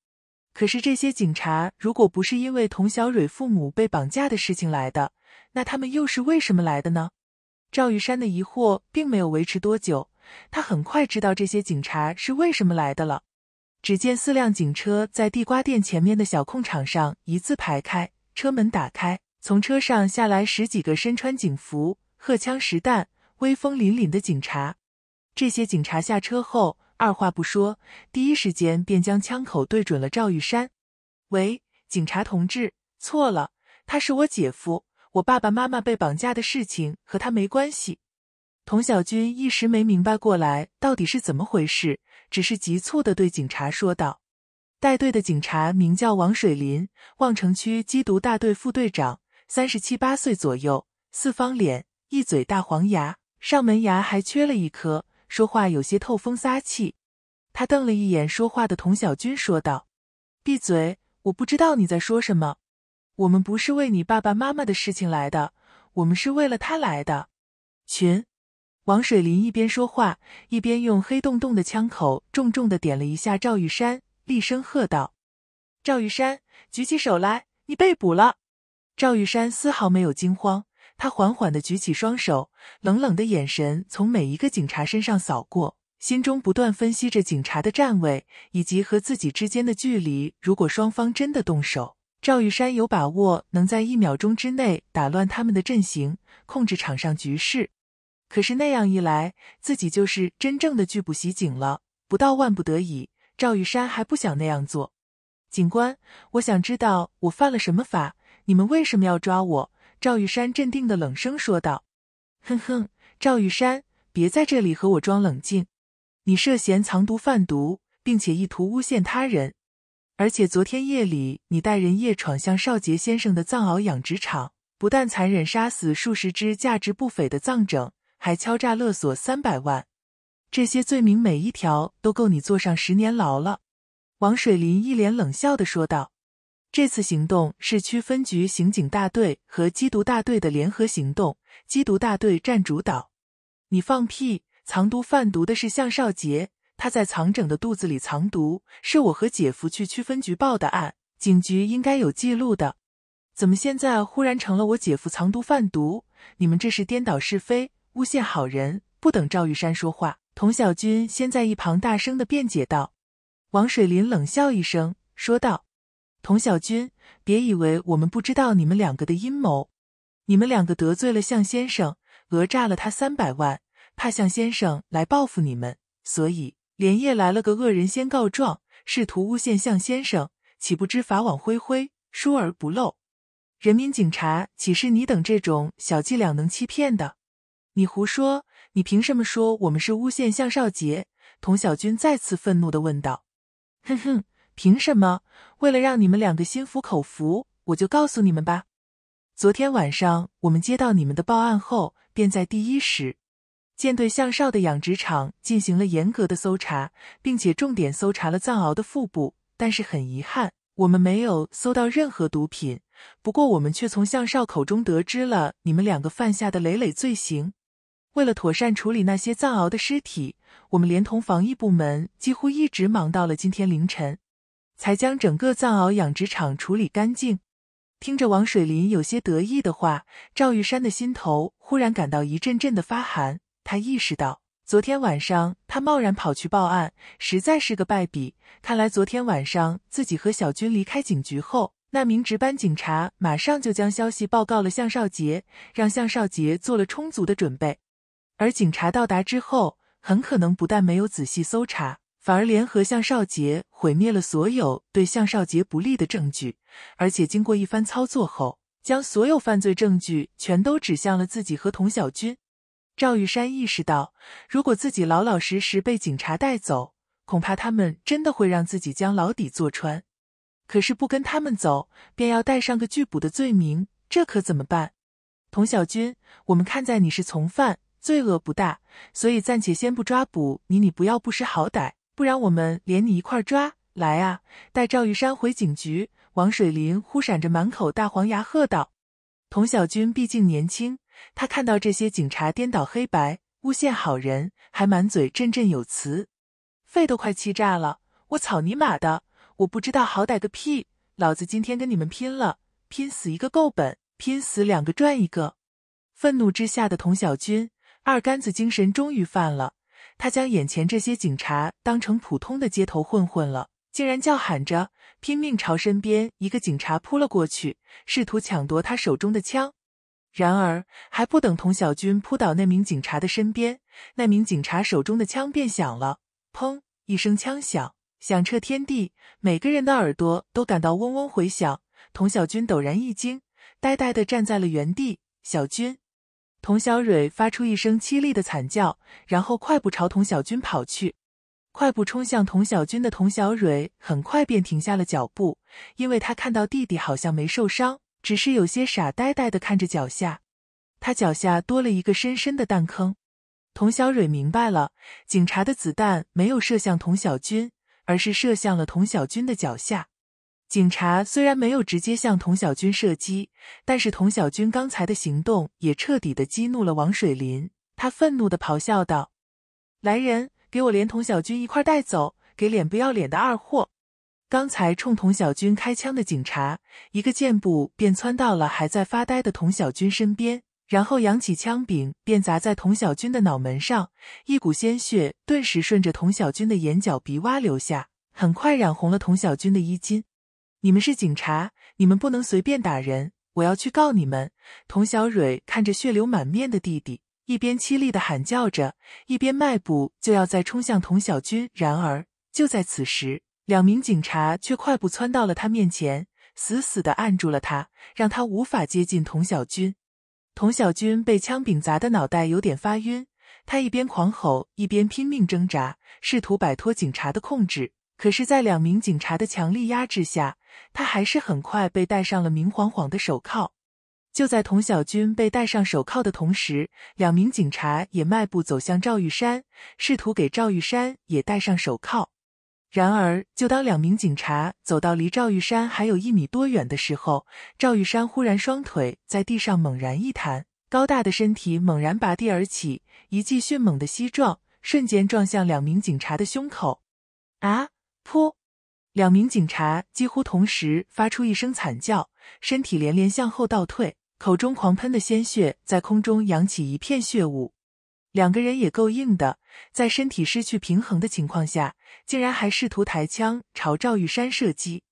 可是这些警察如果不是因为童小蕊父母被绑架的事情来的，那他们又是为什么来的呢？赵玉山的疑惑并没有维持多久，他很快知道这些警察是为什么来的了。只见四辆警车在地瓜店前面的小空场上一字排开，车门打开，从车上下来十几个身穿警服、荷枪实弹、威风凛凛的警察。这些警察下车后。二话不说，第一时间便将枪口对准了赵玉山。喂，警察同志，错了，他是我姐夫，我爸爸妈妈被绑架的事情和他没关系。童小军一时没明白过来到底是怎么回事，只是急促的对警察说道。带队的警察名叫王水林，望城区缉毒大队副队长，三十七八岁左右，四方脸，一嘴大黄牙，上门牙还缺了一颗。说话有些透风撒气，他瞪了一眼说话的童小军，说道：“闭嘴！我不知道你在说什么。我们不是为你爸爸妈妈的事情来的，我们是为了他来的。”群，王水林一边说话，一边用黑洞洞的枪口重重的点了一下赵玉山，厉声喝道：“赵玉山，举起手来！你被捕了！”赵玉山丝毫没有惊慌。他缓缓地举起双手，冷冷的眼神从每一个警察身上扫过，心中不断分析着警察的站位以及和自己之间的距离。如果双方真的动手，赵玉山有把握能在一秒钟之内打乱他们的阵型，控制场上局势。可是那样一来，自己就是真正的拒捕袭警了。不到万不得已，赵玉山还不想那样做。警官，我想知道我犯了什么法，你们为什么要抓我？赵玉山镇定的冷声说道：“哼哼，赵玉山，别在这里和我装冷静。你涉嫌藏毒贩毒，并且意图诬陷他人。而且昨天夜里，你带人夜闯向邵杰先生的藏獒养殖场，不但残忍杀死数十只价值不菲的藏整，还敲诈勒索三百万。这些罪名每一条都够你坐上十年牢了。”王水林一脸冷笑的说道。这次行动是区分局刑警大队和缉毒大队的联合行动，缉毒大队占主导。你放屁！藏毒贩毒的是向少杰，他在藏整的肚子里藏毒，是我和姐夫去区分局报的案，警局应该有记录的。怎么现在忽然成了我姐夫藏毒贩毒？你们这是颠倒是非，诬陷好人！不等赵玉山说话，童小军先在一旁大声的辩解道。王水林冷笑一声，说道。童小军，别以为我们不知道你们两个的阴谋。你们两个得罪了向先生，讹诈了他三百万，怕向先生来报复你们，所以连夜来了个恶人先告状，试图诬陷向先生。岂不知法网恢恢，疏而不漏，人民警察岂是你等这种小伎俩能欺骗的？你胡说！你凭什么说我们是诬陷向少杰？童小军再次愤怒的问道：“ 哼哼。”凭什么？为了让你们两个心服口服，我就告诉你们吧。昨天晚上，我们接到你们的报案后，便在第一时间对向少的养殖场进行了严格的搜查，并且重点搜查了藏獒的腹部。但是很遗憾，我们没有搜到任何毒品。不过，我们却从向少口中得知了你们两个犯下的累累罪行。为了妥善处理那些藏獒的尸体，我们连同防疫部门几乎一直忙到了今天凌晨。才将整个藏獒养殖场处理干净。听着王水林有些得意的话，赵玉山的心头忽然感到一阵阵的发寒。他意识到，昨天晚上他贸然跑去报案，实在是个败笔。看来昨天晚上自己和小军离开警局后，那名值班警察马上就将消息报告了向少杰，让向少杰做了充足的准备。而警察到达之后，很可能不但没有仔细搜查。反而联合向少杰毁灭了所有对向少杰不利的证据，而且经过一番操作后，将所有犯罪证据全都指向了自己和童小军。赵玉山意识到，如果自己老老实实被警察带走，恐怕他们真的会让自己将牢底坐穿。可是不跟他们走，便要带上个拒捕的罪名，这可怎么办？童小军，我们看在你是从犯，罪恶不大，所以暂且先不抓捕你，你不要不识好歹。不然我们连你一块抓来啊！带赵玉山回警局。王水林忽闪着满口大黄牙喝道：“童小军，毕竟年轻，他看到这些警察颠倒黑白、诬陷好人，还满嘴振振有词，肺都快气炸了！我草你妈的，我不知道好歹个屁！老子今天跟你们拼了，拼死一个够本，拼死两个赚一个！”愤怒之下的童小军，二杆子精神终于犯了。他将眼前这些警察当成普通的街头混混了，竟然叫喊着，拼命朝身边一个警察扑了过去，试图抢夺他手中的枪。然而，还不等童小军扑倒那名警察的身边，那名警察手中的枪便响了，砰一声枪响，响彻天地，每个人的耳朵都感到嗡嗡回响。童小军陡然一惊，呆呆地站在了原地。小军。童小蕊发出一声凄厉的惨叫，然后快步朝童小军跑去。快步冲向童小军的童小蕊很快便停下了脚步，因为她看到弟弟好像没受伤，只是有些傻呆呆的看着脚下。他脚下多了一个深深的弹坑。童小蕊明白了，警察的子弹没有射向童小军，而是射向了童小军的脚下。警察虽然没有直接向童小军射击，但是童小军刚才的行动也彻底的激怒了王水林。他愤怒的咆哮道：“来人，给我连童小军一块带走！给脸不要脸的二货！”刚才冲童小军开枪的警察一个箭步便窜到了还在发呆的童小军身边，然后扬起枪柄便砸在童小军的脑门上，一股鲜血顿时顺着童小军的眼角、鼻洼流下，很快染红了童小军的衣襟。你们是警察，你们不能随便打人！我要去告你们！”童小蕊看着血流满面的弟弟，一边凄厉的喊叫着，一边迈步就要再冲向童小军。然而，就在此时，两名警察却快步窜到了他面前，死死的按住了他，让他无法接近童小军。童小军被枪柄砸的脑袋有点发晕，他一边狂吼，一边拼命挣扎，试图摆脱警察的控制。可是，在两名警察的强力压制下，他还是很快被戴上了明晃晃的手铐。就在童小军被戴上手铐的同时，两名警察也迈步走向赵玉山，试图给赵玉山也戴上手铐。然而，就当两名警察走到离赵玉山还有一米多远的时候，赵玉山忽然双腿在地上猛然一弹，高大的身体猛然拔地而起，一记迅猛的膝撞瞬间撞向两名警察的胸口。啊！噗！两名警察几乎同时发出一声惨叫，身体连连向后倒退，口中狂喷的鲜血在空中扬起一片血雾。两个人也够硬的，在身体失去平衡的情况下，竟然还试图抬枪朝赵玉山射击。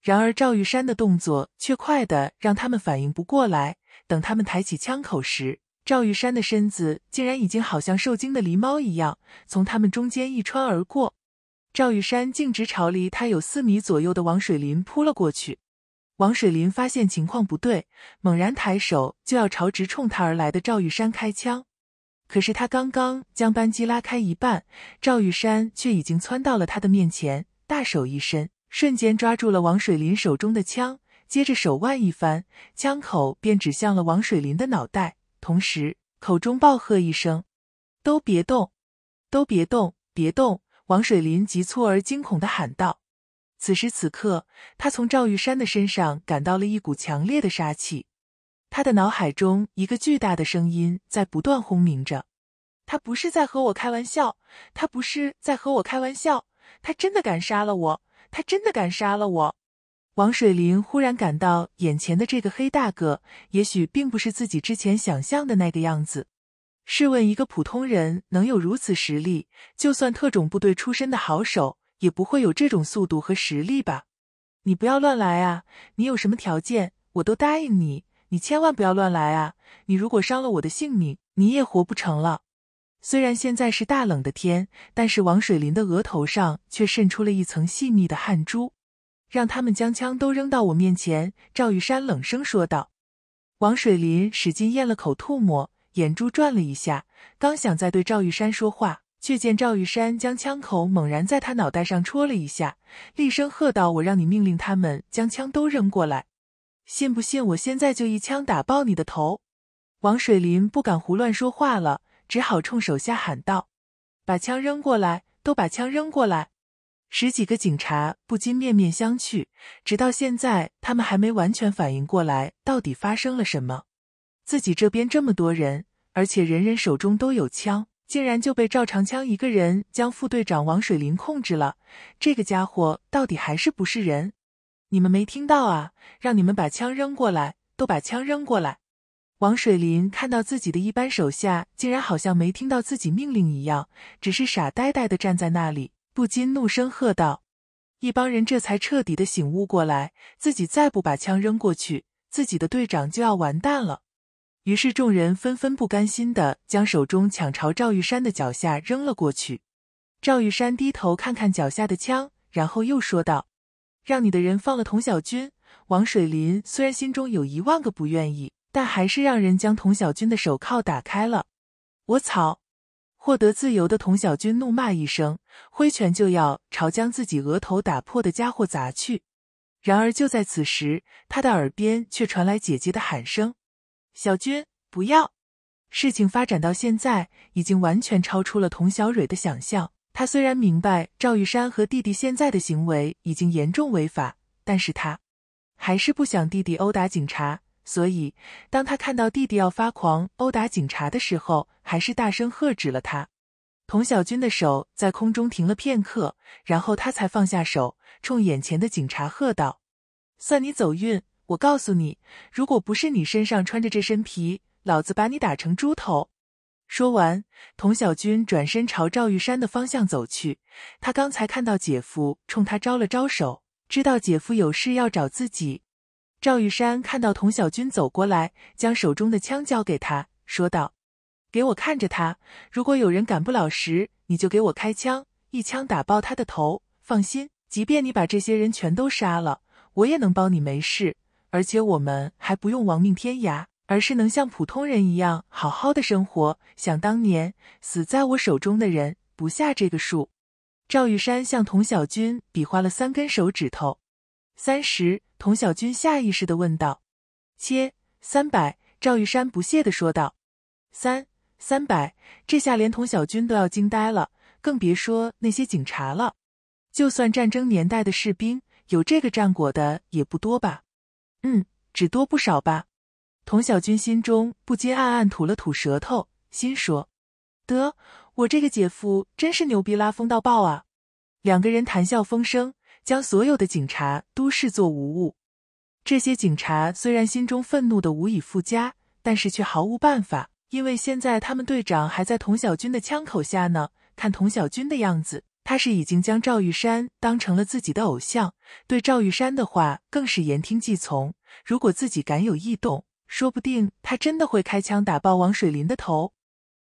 然而，赵玉山的动作却快的让他们反应不过来。等他们抬起枪口时，赵玉山的身子竟然已经好像受惊的狸猫一样，从他们中间一穿而过。赵玉山径直朝离他有四米左右的王水林扑了过去。王水林发现情况不对，猛然抬手就要朝直冲他而来的赵玉山开枪。可是他刚刚将扳机拉开一半，赵玉山却已经窜到了他的面前，大手一伸，瞬间抓住了王水林手中的枪，接着手腕一翻，枪口便指向了王水林的脑袋，同时口中暴喝一声：“都别动，都别动，别动！”王水林急促而惊恐的喊道：“此时此刻，他从赵玉山的身上感到了一股强烈的杀气。他的脑海中，一个巨大的声音在不断轰鸣着：他不是在和我开玩笑，他不是在和我开玩笑，他真的敢杀了我，他真的敢杀了我！”王水林忽然感到，眼前的这个黑大哥，也许并不是自己之前想象的那个样子。试问一个普通人能有如此实力？就算特种部队出身的好手，也不会有这种速度和实力吧？你不要乱来啊！你有什么条件，我都答应你。你千万不要乱来啊！你如果伤了我的性命，你也活不成了。虽然现在是大冷的天，但是王水林的额头上却渗出了一层细密的汗珠。让他们将枪都扔到我面前。”赵玉山冷声说道。王水林使劲咽了口唾沫。眼珠转了一下，刚想再对赵玉山说话，却见赵玉山将枪口猛然在他脑袋上戳了一下，厉声喝道：“我让你命令他们将枪都扔过来，信不信我现在就一枪打爆你的头？”王水林不敢胡乱说话了，只好冲手下喊道：“把枪扔过来，都把枪扔过来！”十几个警察不禁面面相觑，直到现在，他们还没完全反应过来到底发生了什么。自己这边这么多人，而且人人手中都有枪，竟然就被赵长枪一个人将副队长王水林控制了。这个家伙到底还是不是人？你们没听到啊？让你们把枪扔过来，都把枪扔过来！王水林看到自己的一班手下竟然好像没听到自己命令一样，只是傻呆呆的站在那里，不禁怒声喝道：“一帮人这才彻底的醒悟过来，自己再不把枪扔过去，自己的队长就要完蛋了。”于是众人纷纷不甘心的将手中抢朝赵玉山的脚下扔了过去。赵玉山低头看看脚下的枪，然后又说道：“让你的人放了童小军。”王水林虽然心中有一万个不愿意，但还是让人将童小军的手铐打开了。我操！获得自由的童小军怒骂一声，挥拳就要朝将自己额头打破的家伙砸去。然而就在此时，他的耳边却传来姐姐的喊声。小军，不要！事情发展到现在，已经完全超出了童小蕊的想象。他虽然明白赵玉山和弟弟现在的行为已经严重违法，但是他还是不想弟弟殴打警察，所以当他看到弟弟要发狂殴打警察的时候，还是大声喝止了他。童小军的手在空中停了片刻，然后他才放下手，冲眼前的警察喝道：“算你走运！”我告诉你，如果不是你身上穿着这身皮，老子把你打成猪头！说完，童小军转身朝赵玉山的方向走去。他刚才看到姐夫冲他招了招手，知道姐夫有事要找自己。赵玉山看到童小军走过来，将手中的枪交给他，说道：“给我看着他，如果有人敢不老实，你就给我开枪，一枪打爆他的头。放心，即便你把这些人全都杀了，我也能帮你没事。”而且我们还不用亡命天涯，而是能像普通人一样好好的生活。想当年死在我手中的人不下这个数。赵玉山向童小军比划了三根手指头，三十。童小军下意识的问道：“切，三百？”赵玉山不屑的说道：“三三百。”这下连童小军都要惊呆了，更别说那些警察了。就算战争年代的士兵，有这个战果的也不多吧？嗯，只多不少吧。童小军心中不禁暗暗吐了吐舌头，心说：得，我这个姐夫真是牛逼拉风到爆啊！两个人谈笑风生，将所有的警察都视作无物。这些警察虽然心中愤怒的无以复加，但是却毫无办法，因为现在他们队长还在童小军的枪口下呢。看童小军的样子。他是已经将赵玉山当成了自己的偶像，对赵玉山的话更是言听计从。如果自己敢有异动，说不定他真的会开枪打爆王水林的头。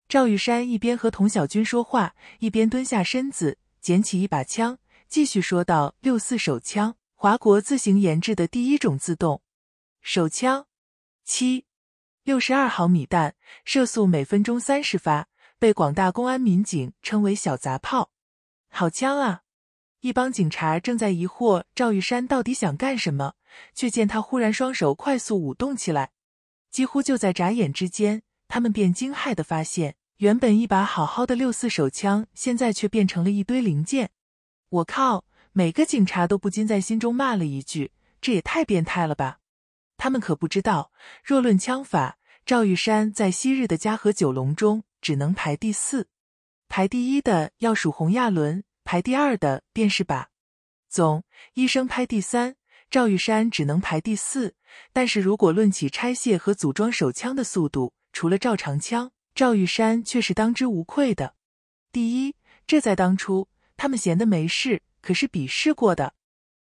赵玉山一边和童小军说话，一边蹲下身子捡起一把枪，继续说道：“六四手枪，华国自行研制的第一种自动手枪，七六十二毫米弹，射速每分钟三十发，被广大公安民警称为‘小杂炮’。”好枪啊！一帮警察正在疑惑赵玉山到底想干什么，却见他忽然双手快速舞动起来，几乎就在眨眼之间，他们便惊骇的发现，原本一把好好的六四手枪，现在却变成了一堆零件。我靠！每个警察都不禁在心中骂了一句：“这也太变态了吧！”他们可不知道，若论枪法，赵玉山在昔日的嘉禾九龙中只能排第四。排第一的要数洪亚伦，排第二的便是把总医生，排第三，赵玉山只能排第四。但是如果论起拆卸和组装手枪的速度，除了赵长枪，赵玉山却是当之无愧的。第一，这在当初他们闲得没事，可是比试过的。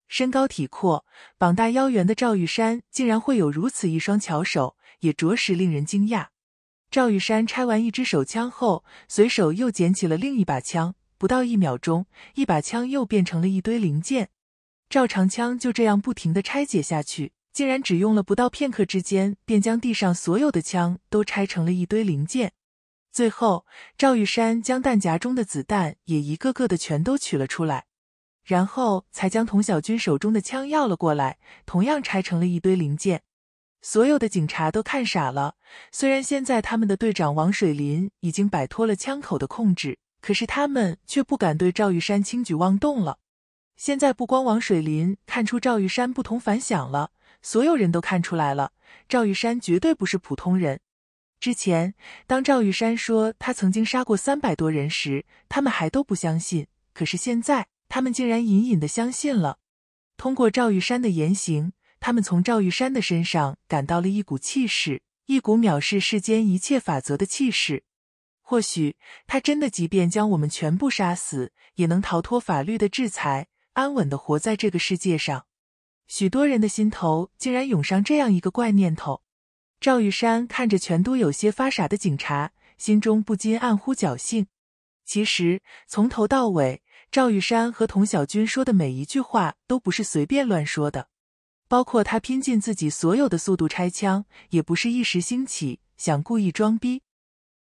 身高体阔、膀大腰圆的赵玉山，竟然会有如此一双巧手，也着实令人惊讶。赵玉山拆完一支手枪后，随手又捡起了另一把枪。不到一秒钟，一把枪又变成了一堆零件。赵长枪就这样不停的拆解下去，竟然只用了不到片刻之间，便将地上所有的枪都拆成了一堆零件。最后，赵玉山将弹夹中的子弹也一个个的全都取了出来，然后才将童小军手中的枪要了过来，同样拆成了一堆零件。所有的警察都看傻了。虽然现在他们的队长王水林已经摆脱了枪口的控制，可是他们却不敢对赵玉山轻举妄动了。现在不光王水林看出赵玉山不同凡响了，所有人都看出来了，赵玉山绝对不是普通人。之前当赵玉山说他曾经杀过三百多人时，他们还都不相信；可是现在，他们竟然隐隐的相信了。通过赵玉山的言行。他们从赵玉山的身上感到了一股气势，一股藐视世间一切法则的气势。或许他真的，即便将我们全部杀死，也能逃脱法律的制裁，安稳的活在这个世界上。许多人的心头竟然涌上这样一个怪念头。赵玉山看着全都有些发傻的警察，心中不禁暗呼侥幸。其实从头到尾，赵玉山和童小军说的每一句话都不是随便乱说的。包括他拼尽自己所有的速度拆枪，也不是一时兴起想故意装逼。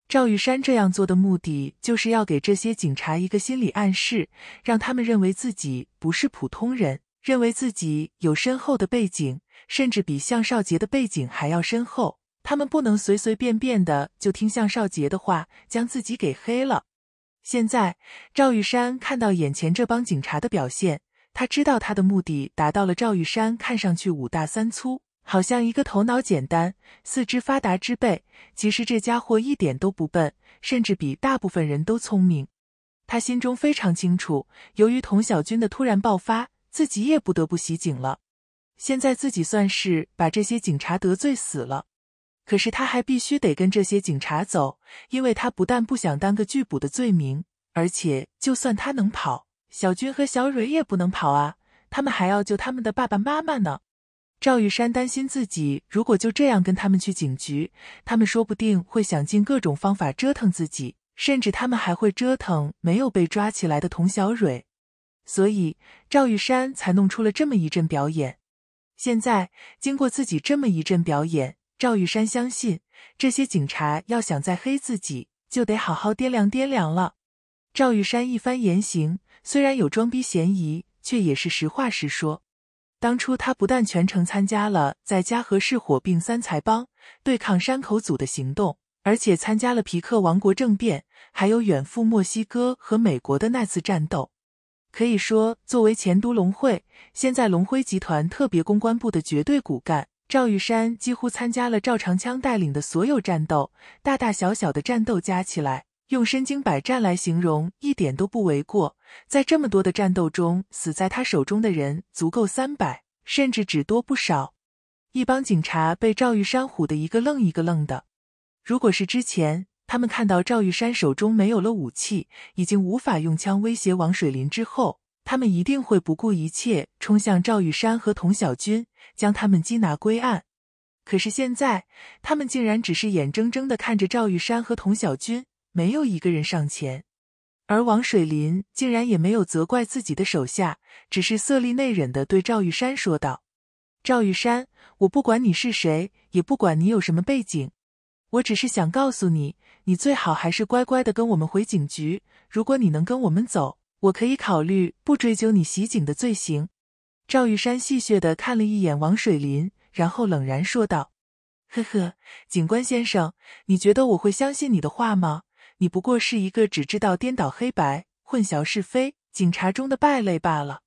赵玉山这样做的目的，就是要给这些警察一个心理暗示，让他们认为自己不是普通人，认为自己有深厚的背景，甚至比向少杰的背景还要深厚。他们不能随随便便的就听向少杰的话，将自己给黑了。现在，赵玉山看到眼前这帮警察的表现。他知道他的目的达到了。赵玉山看上去五大三粗，好像一个头脑简单、四肢发达之辈，其实这家伙一点都不笨，甚至比大部分人都聪明。他心中非常清楚，由于童小军的突然爆发，自己也不得不袭警了。现在自己算是把这些警察得罪死了，可是他还必须得跟这些警察走，因为他不但不想当个拒捕的罪名，而且就算他能跑。小军和小蕊也不能跑啊，他们还要救他们的爸爸妈妈呢。赵玉山担心自己如果就这样跟他们去警局，他们说不定会想尽各种方法折腾自己，甚至他们还会折腾没有被抓起来的童小蕊。所以赵玉山才弄出了这么一阵表演。现在经过自己这么一阵表演，赵玉山相信这些警察要想再黑自己，就得好好掂量掂量了。赵玉山一番言行。虽然有装逼嫌疑，却也是实话实说。当初他不但全程参加了在嘉禾市火并三财帮、对抗山口组的行动，而且参加了皮克王国政变，还有远赴墨西哥和美国的那次战斗。可以说，作为前独龙会、现在龙辉集团特别公关部的绝对骨干，赵玉山几乎参加了赵长枪带领的所有战斗，大大小小的战斗加起来。用“身经百战”来形容一点都不为过，在这么多的战斗中，死在他手中的人足够三百，甚至只多不少。一帮警察被赵玉山唬得一个愣一个愣的。如果是之前，他们看到赵玉山手中没有了武器，已经无法用枪威胁王水林之后，他们一定会不顾一切冲向赵玉山和童小军，将他们缉拿归案。可是现在，他们竟然只是眼睁睁的看着赵玉山和童小军。没有一个人上前，而王水林竟然也没有责怪自己的手下，只是色厉内荏的对赵玉山说道：“赵玉山，我不管你是谁，也不管你有什么背景，我只是想告诉你，你最好还是乖乖的跟我们回警局。如果你能跟我们走，我可以考虑不追究你袭警的罪行。”赵玉山戏谑的看了一眼王水林，然后冷然说道：“呵呵，警官先生，你觉得我会相信你的话吗？”你不过是一个只知道颠倒黑白、混淆是非、警察中的败类罢了。”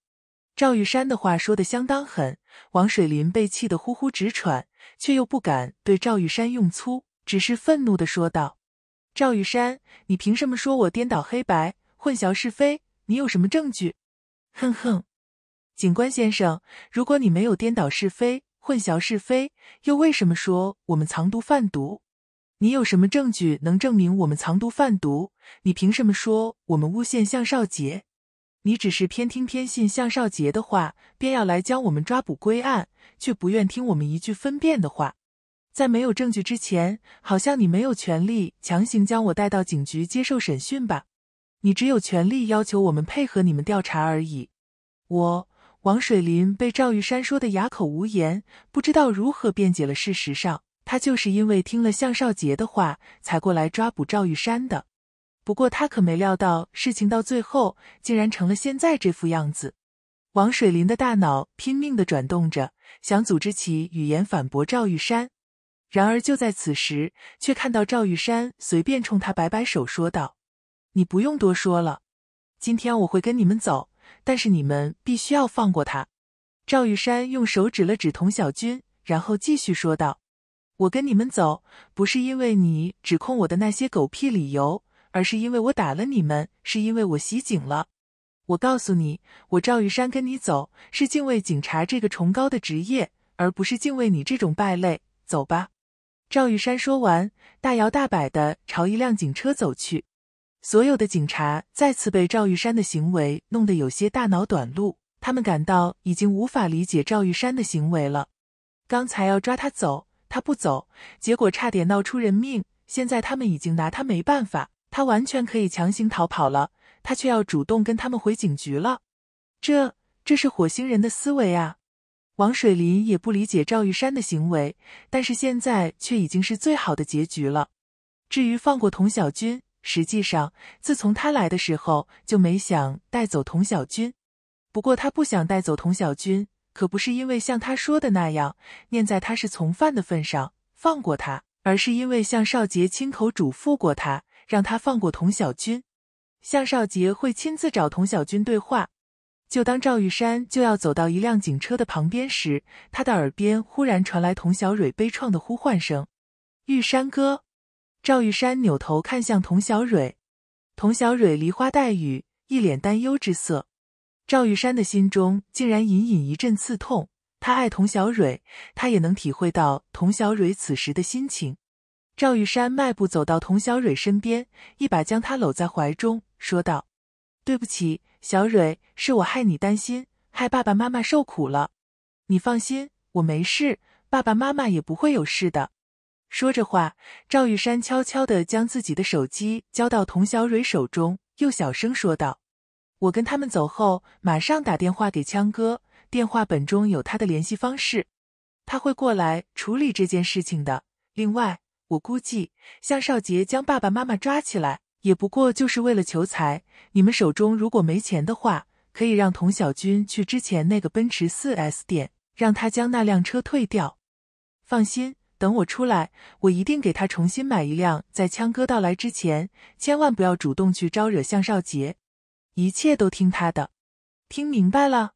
赵玉山的话说的相当狠，王水林被气得呼呼直喘，却又不敢对赵玉山用粗，只是愤怒的说道：“赵玉山，你凭什么说我颠倒黑白、混淆是非？你有什么证据？”“哼哼，警官先生，如果你没有颠倒是非、混淆是非，又为什么说我们藏毒贩毒？”你有什么证据能证明我们藏毒贩毒？你凭什么说我们诬陷向少杰？你只是偏听偏信向少杰的话，便要来将我们抓捕归案，却不愿听我们一句分辨的话。在没有证据之前，好像你没有权利强行将我带到警局接受审讯吧？你只有权利要求我们配合你们调查而已。我王水林被赵玉山说的哑口无言，不知道如何辩解了。事实上。他就是因为听了向少杰的话，才过来抓捕赵玉山的。不过他可没料到事情到最后竟然成了现在这副样子。王水林的大脑拼命的转动着，想组织起语言反驳赵玉山。然而就在此时，却看到赵玉山随便冲他摆摆手，说道：“你不用多说了，今天我会跟你们走，但是你们必须要放过他。”赵玉山用手指了指童小军，然后继续说道。我跟你们走，不是因为你指控我的那些狗屁理由，而是因为我打了你们，是因为我袭警了。我告诉你，我赵玉山跟你走，是敬畏警察这个崇高的职业，而不是敬畏你这种败类。走吧。赵玉山说完，大摇大摆的朝一辆警车走去。所有的警察再次被赵玉山的行为弄得有些大脑短路，他们感到已经无法理解赵玉山的行为了。刚才要抓他走。他不走，结果差点闹出人命。现在他们已经拿他没办法，他完全可以强行逃跑了，他却要主动跟他们回警局了。这，这是火星人的思维啊！王水林也不理解赵玉山的行为，但是现在却已经是最好的结局了。至于放过童小军，实际上自从他来的时候就没想带走童小军，不过他不想带走童小军。可不是因为像他说的那样，念在他是从犯的份上放过他，而是因为向少杰亲口嘱咐过他，让他放过童小军，向少杰会亲自找童小军对话。就当赵玉山就要走到一辆警车的旁边时，他的耳边忽然传来童小蕊悲怆的呼唤声：“玉山哥！”赵玉山扭头看向童小蕊，童小蕊梨花带雨，一脸担忧之色。赵玉山的心中竟然隐隐一阵刺痛。他爱童小蕊，他也能体会到童小蕊此时的心情。赵玉山迈步走到童小蕊身边，一把将她搂在怀中，说道：“对不起，小蕊，是我害你担心，害爸爸妈妈受苦了。你放心，我没事，爸爸妈妈也不会有事的。”说着话，赵玉山悄悄的将自己的手机交到童小蕊手中，又小声说道。我跟他们走后，马上打电话给枪哥，电话本中有他的联系方式，他会过来处理这件事情的。另外，我估计向少杰将爸爸妈妈抓起来，也不过就是为了求财。你们手中如果没钱的话，可以让童小军去之前那个奔驰 4S 店，让他将那辆车退掉。放心，等我出来，我一定给他重新买一辆。在枪哥到来之前，千万不要主动去招惹向少杰。一切都听他的，听明白了，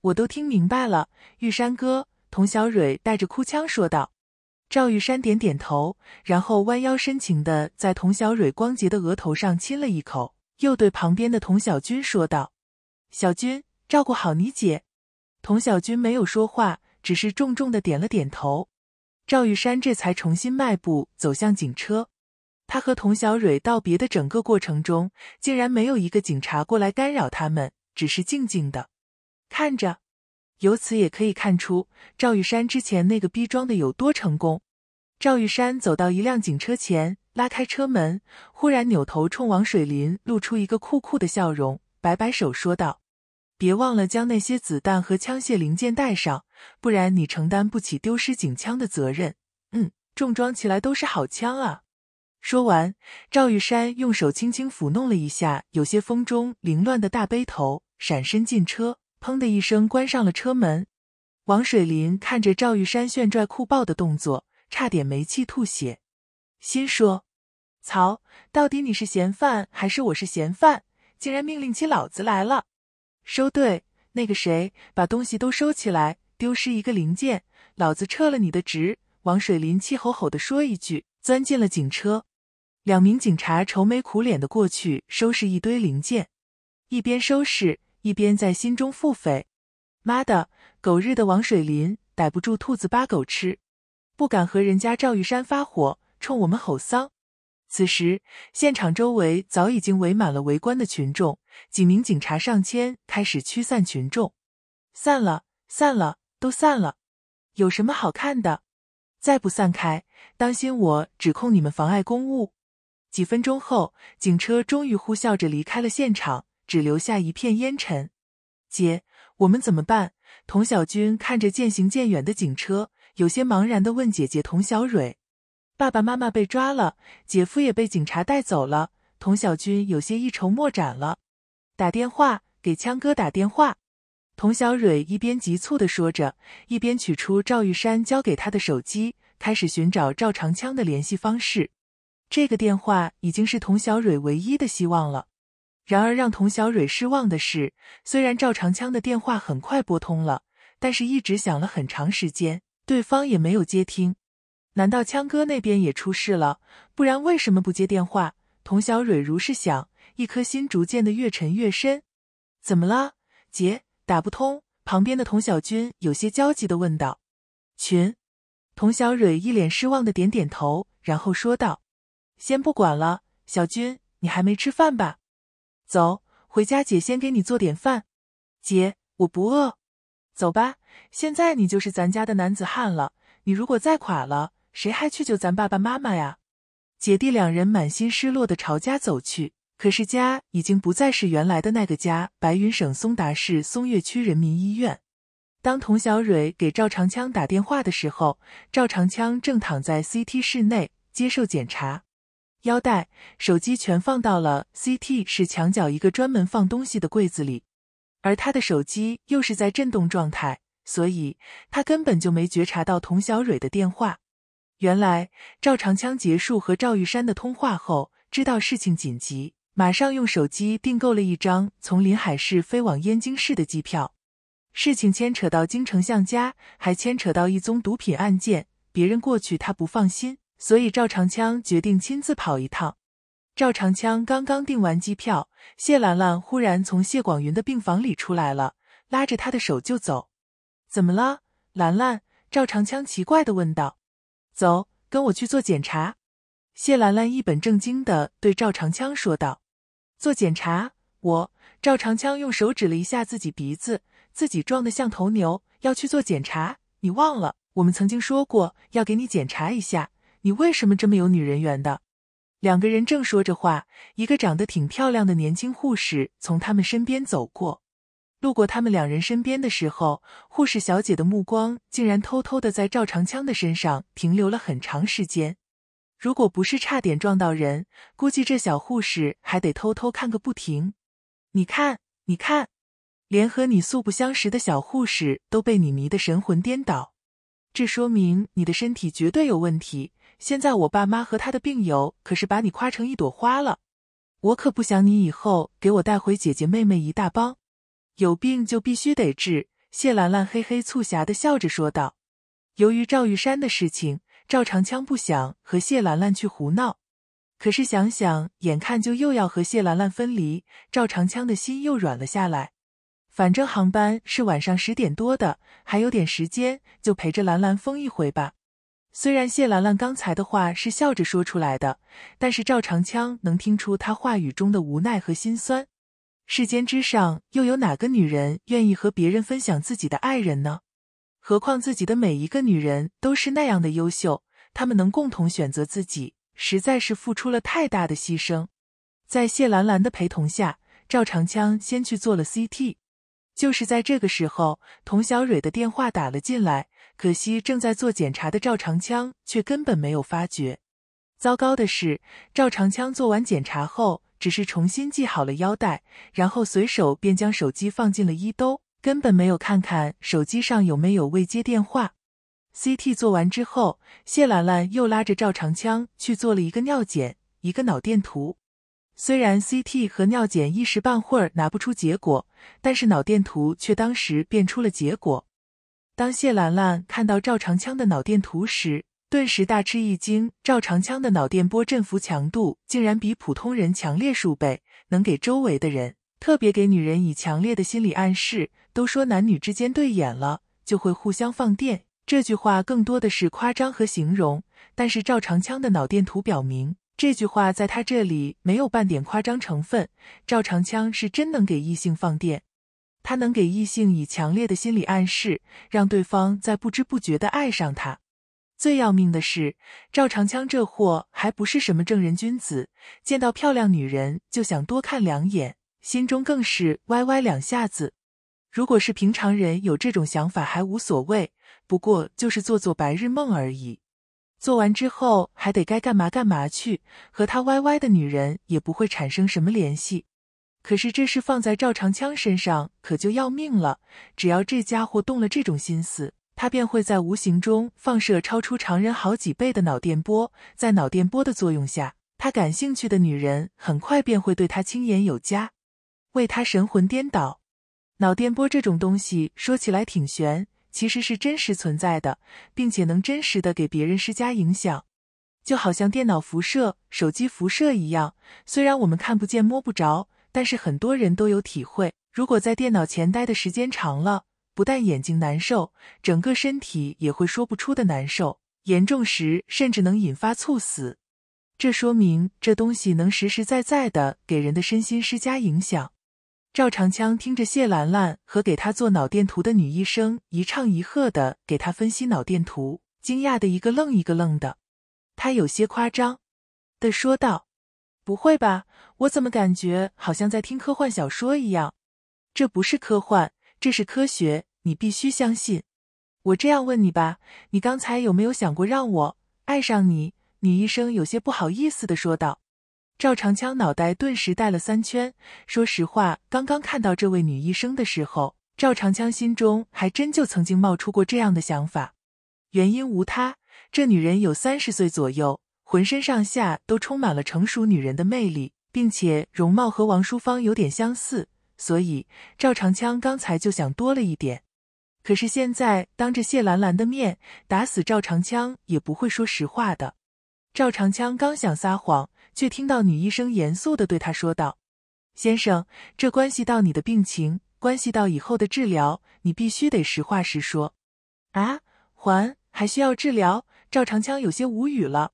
我都听明白了，玉山哥。童小蕊带着哭腔说道。赵玉山点点头，然后弯腰深情的在童小蕊光洁的额头上亲了一口，又对旁边的童小军说道：“小军，照顾好你姐。”童小军没有说话，只是重重的点了点头。赵玉山这才重新迈步走向警车。他和童小蕊道别的整个过程中，竟然没有一个警察过来干扰他们，只是静静的看着。由此也可以看出赵玉山之前那个逼装的有多成功。赵玉山走到一辆警车前，拉开车门，忽然扭头冲王水林露出一个酷酷的笑容，摆摆手说道：“别忘了将那些子弹和枪械零件带上，不然你承担不起丢失警枪的责任。嗯，重装起来都是好枪啊。”说完，赵玉山用手轻轻抚弄了一下有些风中凌乱的大背头，闪身进车，砰的一声关上了车门。王水林看着赵玉山炫拽酷爆的动作，差点没气吐血，心说：曹，到底你是嫌犯还是我是嫌犯？竟然命令起老子来了！收队，那个谁，把东西都收起来，丢失一个零件，老子撤了你的职！王水林气吼吼地说一句，钻进了警车。两名警察愁眉苦脸的过去收拾一堆零件，一边收拾一边在心中腹诽：“妈的，狗日的王水林，逮不住兔子扒狗吃，不敢和人家赵玉山发火，冲我们吼丧。”此时，现场周围早已经围满了围观的群众，几名警察上前开始驱散群众：“散了，散了，都散了，有什么好看的？再不散开，当心我指控你们妨碍公务。”几分钟后，警车终于呼啸着离开了现场，只留下一片烟尘。姐，我们怎么办？童小军看着渐行渐远的警车，有些茫然的问姐姐童小蕊：“爸爸妈妈被抓了，姐夫也被警察带走了。”童小军有些一筹莫展了。打电话，给枪哥打电话。童小蕊一边急促地说着，一边取出赵玉山交给他的手机，开始寻找赵长枪的联系方式。这个电话已经是童小蕊唯一的希望了。然而，让童小蕊失望的是，虽然赵长枪的电话很快拨通了，但是一直响了很长时间，对方也没有接听。难道枪哥那边也出事了？不然为什么不接电话？童小蕊如是想，一颗心逐渐的越沉越深。怎么了，姐？打不通。旁边的童小军有些焦急的问道。群。童小蕊一脸失望的点点头，然后说道。先不管了，小军，你还没吃饭吧？走，回家姐先给你做点饭。姐，我不饿。走吧，现在你就是咱家的男子汉了。你如果再垮了，谁还去救咱爸爸妈妈呀？姐弟两人满心失落的朝家走去，可是家已经不再是原来的那个家。白云省松达市松岳区人民医院，当童小蕊给赵长枪打电话的时候，赵长枪正躺在 CT 室内接受检查。腰带、手机全放到了 CT 室墙角一个专门放东西的柜子里，而他的手机又是在震动状态，所以他根本就没觉察到童小蕊的电话。原来赵长枪结束和赵玉山的通话后，知道事情紧急，马上用手机订购了一张从临海市飞往燕京市的机票。事情牵扯到京城向家，还牵扯到一宗毒品案件，别人过去他不放心。所以赵长枪决定亲自跑一趟。赵长枪刚刚订完机票，谢兰兰忽然从谢广云的病房里出来了，拉着他的手就走。怎么了，兰兰？赵长枪奇怪的问道。走，跟我去做检查。谢兰兰一本正经的对赵长枪说道。做检查？我赵长枪用手指了一下自己鼻子，自己壮得像头牛，要去做检查？你忘了，我们曾经说过要给你检查一下。你为什么这么有女人缘的？两个人正说着话，一个长得挺漂亮的年轻护士从他们身边走过。路过他们两人身边的时候，护士小姐的目光竟然偷偷的在赵长枪的身上停留了很长时间。如果不是差点撞到人，估计这小护士还得偷偷看个不停。你看，你看，连和你素不相识的小护士都被你迷得神魂颠倒，这说明你的身体绝对有问题。现在我爸妈和他的病友可是把你夸成一朵花了，我可不想你以后给我带回姐姐妹妹一大帮。有病就必须得治。”谢兰兰嘿嘿促狭的笑着说道。由于赵玉山的事情，赵长枪不想和谢兰兰去胡闹，可是想想眼看就又要和谢兰兰分离，赵长枪的心又软了下来。反正航班是晚上十点多的，还有点时间，就陪着兰兰疯一回吧。虽然谢兰兰刚才的话是笑着说出来的，但是赵长枪能听出她话语中的无奈和心酸。世间之上，又有哪个女人愿意和别人分享自己的爱人呢？何况自己的每一个女人都是那样的优秀，她们能共同选择自己，实在是付出了太大的牺牲。在谢兰兰的陪同下，赵长枪先去做了 CT。就是在这个时候，童小蕊的电话打了进来。可惜正在做检查的赵长枪却根本没有发觉。糟糕的是，赵长枪做完检查后，只是重新系好了腰带，然后随手便将手机放进了衣兜，根本没有看看手机上有没有未接电话。CT 做完之后，谢兰兰又拉着赵长枪去做了一个尿检，一个脑电图。虽然 CT 和尿检一时半会儿拿不出结果，但是脑电图却当时便出了结果。当谢兰兰看到赵长枪的脑电图时，顿时大吃一惊。赵长枪的脑电波振幅强度竟然比普通人强烈数倍，能给周围的人，特别给女人以强烈的心理暗示。都说男女之间对眼了就会互相放电，这句话更多的是夸张和形容。但是赵长枪的脑电图表明，这句话在他这里没有半点夸张成分。赵长枪是真能给异性放电。他能给异性以强烈的心理暗示，让对方在不知不觉的爱上他。最要命的是，赵长枪这货还不是什么正人君子，见到漂亮女人就想多看两眼，心中更是歪歪两下子。如果是平常人有这种想法还无所谓，不过就是做做白日梦而已。做完之后还得该干嘛干嘛去，和他歪歪的女人也不会产生什么联系。可是，这事放在赵长枪身上，可就要命了。只要这家伙动了这种心思，他便会在无形中放射超出常人好几倍的脑电波。在脑电波的作用下，他感兴趣的女人很快便会对他青眼有加，为他神魂颠倒。脑电波这种东西说起来挺玄，其实是真实存在的，并且能真实的给别人施加影响，就好像电脑辐射、手机辐射一样，虽然我们看不见、摸不着。但是很多人都有体会，如果在电脑前待的时间长了，不但眼睛难受，整个身体也会说不出的难受，严重时甚至能引发猝死。这说明这东西能实实在在的给人的身心施加影响。赵长枪听着谢兰兰和给他做脑电图的女医生一唱一和的给他分析脑电图，惊讶的一个愣一个愣的，他有些夸张的说道。不会吧，我怎么感觉好像在听科幻小说一样？这不是科幻，这是科学，你必须相信。我这样问你吧，你刚才有没有想过让我爱上你？女医生有些不好意思的说道。赵长枪脑袋顿时大了三圈。说实话，刚刚看到这位女医生的时候，赵长枪心中还真就曾经冒出过这样的想法。原因无他，这女人有三十岁左右。浑身上下都充满了成熟女人的魅力，并且容貌和王淑芳有点相似，所以赵长枪刚才就想多了一点。可是现在当着谢兰兰的面，打死赵长枪也不会说实话的。赵长枪刚想撒谎，却听到女医生严肃地对他说道：“先生，这关系到你的病情，关系到以后的治疗，你必须得实话实说。”啊，还还需要治疗？赵长枪有些无语了。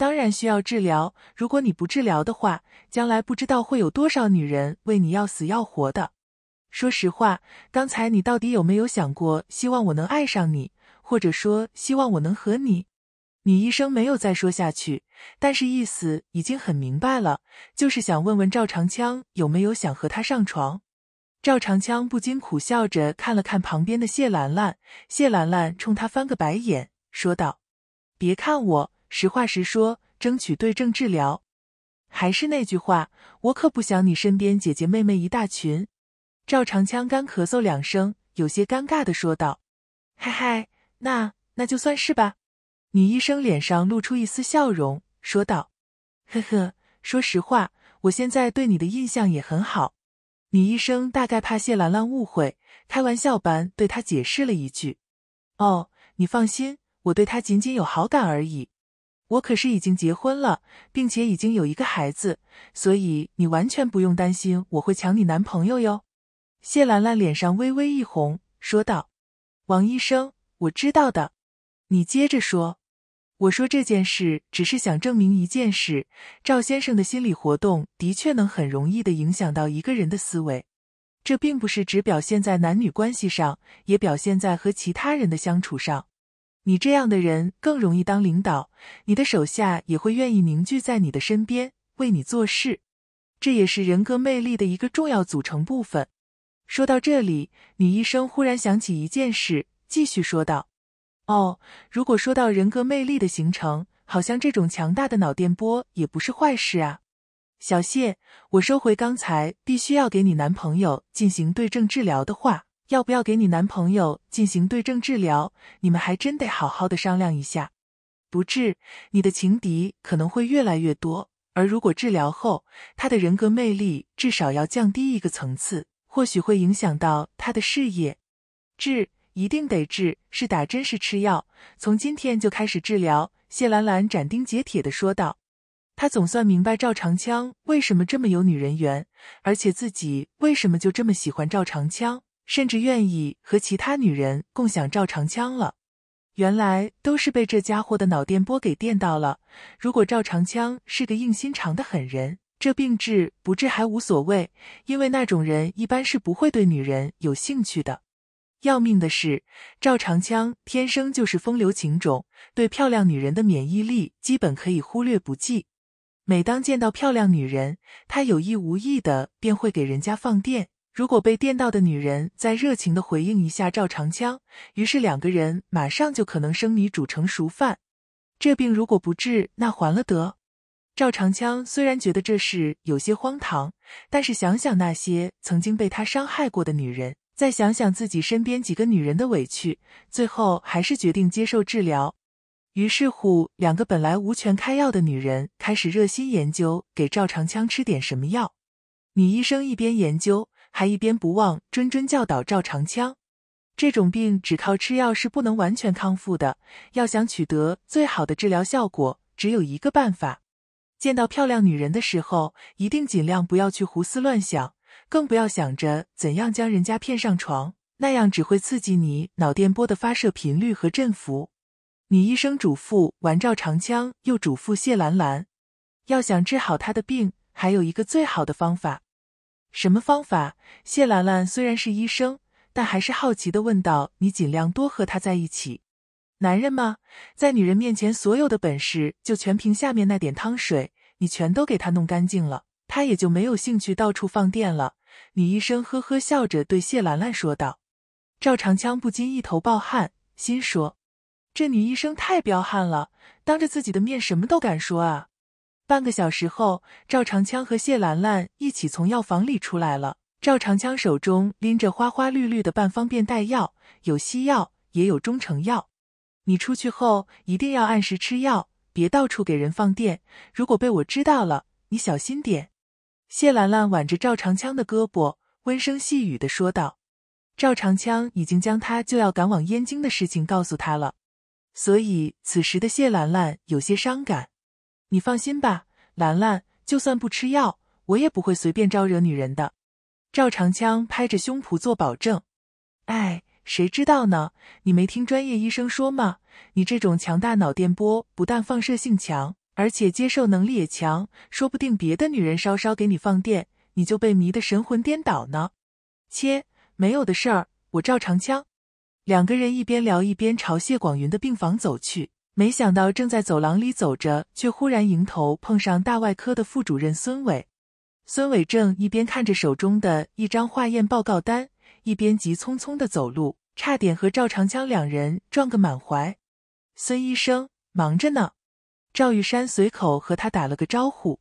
当然需要治疗。如果你不治疗的话，将来不知道会有多少女人为你要死要活的。说实话，刚才你到底有没有想过，希望我能爱上你，或者说希望我能和你？女医生没有再说下去，但是意思已经很明白了，就是想问问赵长枪有没有想和他上床。赵长枪不禁苦笑着看了看旁边的谢兰兰，谢兰兰冲他翻个白眼，说道：“别看我。”实话实说，争取对症治疗。还是那句话，我可不想你身边姐姐妹妹一大群。赵长枪干咳嗽两声，有些尴尬的说道：“嘿嘿，那那就算是吧。”女医生脸上露出一丝笑容，说道：“呵呵，说实话，我现在对你的印象也很好。”女医生大概怕谢兰兰误会，开玩笑般对她解释了一句：“哦，你放心，我对她仅仅有好感而已。”我可是已经结婚了，并且已经有一个孩子，所以你完全不用担心我会抢你男朋友哟。谢兰兰脸上微微一红，说道：“王医生，我知道的，你接着说。我说这件事，只是想证明一件事：赵先生的心理活动的确能很容易的影响到一个人的思维，这并不是只表现在男女关系上，也表现在和其他人的相处上。”你这样的人更容易当领导，你的手下也会愿意凝聚在你的身边为你做事，这也是人格魅力的一个重要组成部分。说到这里，女医生忽然想起一件事，继续说道：“哦，如果说到人格魅力的形成，好像这种强大的脑电波也不是坏事啊。”小谢，我收回刚才必须要给你男朋友进行对症治疗的话。要不要给你男朋友进行对症治疗？你们还真得好好的商量一下。不治，你的情敌可能会越来越多；而如果治疗后，他的人格魅力至少要降低一个层次，或许会影响到他的事业。治，一定得治，是打针是吃药，从今天就开始治疗。谢兰兰斩钉截铁的说道。她总算明白赵长枪为什么这么有女人缘，而且自己为什么就这么喜欢赵长枪。甚至愿意和其他女人共享赵长枪了。原来都是被这家伙的脑电波给电到了。如果赵长枪是个硬心肠的狠人，这病治不治还无所谓，因为那种人一般是不会对女人有兴趣的。要命的是，赵长枪天生就是风流情种，对漂亮女人的免疫力基本可以忽略不计。每当见到漂亮女人，他有意无意的便会给人家放电。如果被电到的女人再热情的回应一下赵长枪，于是两个人马上就可能生米煮成熟饭。这病如果不治，那还了得？赵长枪虽然觉得这事有些荒唐，但是想想那些曾经被他伤害过的女人，再想想自己身边几个女人的委屈，最后还是决定接受治疗。于是乎，两个本来无权开药的女人开始热心研究给赵长枪吃点什么药。女医生一边研究。还一边不忘谆谆教导赵长枪，这种病只靠吃药是不能完全康复的。要想取得最好的治疗效果，只有一个办法：见到漂亮女人的时候，一定尽量不要去胡思乱想，更不要想着怎样将人家骗上床，那样只会刺激你脑电波的发射频率和振幅。女医生嘱咐完赵长枪，又嘱咐谢兰兰，要想治好他的病，还有一个最好的方法。什么方法？谢兰兰虽然是医生，但还是好奇的问道：“你尽量多和他在一起。男人嘛，在女人面前所有的本事就全凭下面那点汤水，你全都给他弄干净了，他也就没有兴趣到处放电了。”女医生呵呵笑着对谢兰兰说道。赵长枪不禁一头冒汗，心说：这女医生太彪悍了，当着自己的面什么都敢说啊！半个小时后，赵长枪和谢兰兰一起从药房里出来了。赵长枪手中拎着花花绿绿的半方便袋药，有西药也有中成药。你出去后一定要按时吃药，别到处给人放电。如果被我知道了，你小心点。谢兰兰挽着赵长枪的胳膊，温声细语的说道。赵长枪已经将他就要赶往燕京的事情告诉他了，所以此时的谢兰兰有些伤感。你放心吧，兰兰，就算不吃药，我也不会随便招惹女人的。赵长枪拍着胸脯做保证。哎，谁知道呢？你没听专业医生说吗？你这种强大脑电波不但放射性强，而且接受能力也强，说不定别的女人稍稍给你放电，你就被迷得神魂颠倒呢。切，没有的事儿，我赵长枪。两个人一边聊一边朝谢广云的病房走去。没想到正在走廊里走着，却忽然迎头碰上大外科的副主任孙伟。孙伟正一边看着手中的一张化验报告单，一边急匆匆的走路，差点和赵长枪两人撞个满怀。孙医生忙着呢，赵玉山随口和他打了个招呼。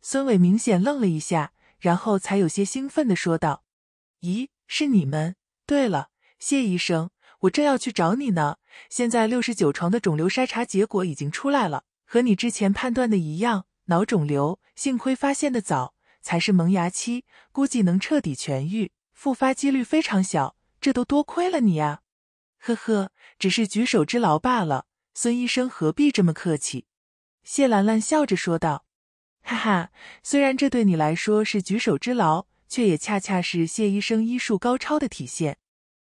孙伟明显愣了一下，然后才有些兴奋的说道：“咦，是你们？对了，谢医生。”我正要去找你呢，现在六十九床的肿瘤筛查结果已经出来了，和你之前判断的一样，脑肿瘤，幸亏发现的早，才是萌芽期，估计能彻底痊愈，复发几率非常小，这都多亏了你啊！呵呵，只是举手之劳罢了，孙医生何必这么客气？”谢兰兰笑着说道，“哈哈，虽然这对你来说是举手之劳，却也恰恰是谢医生医术高超的体现。”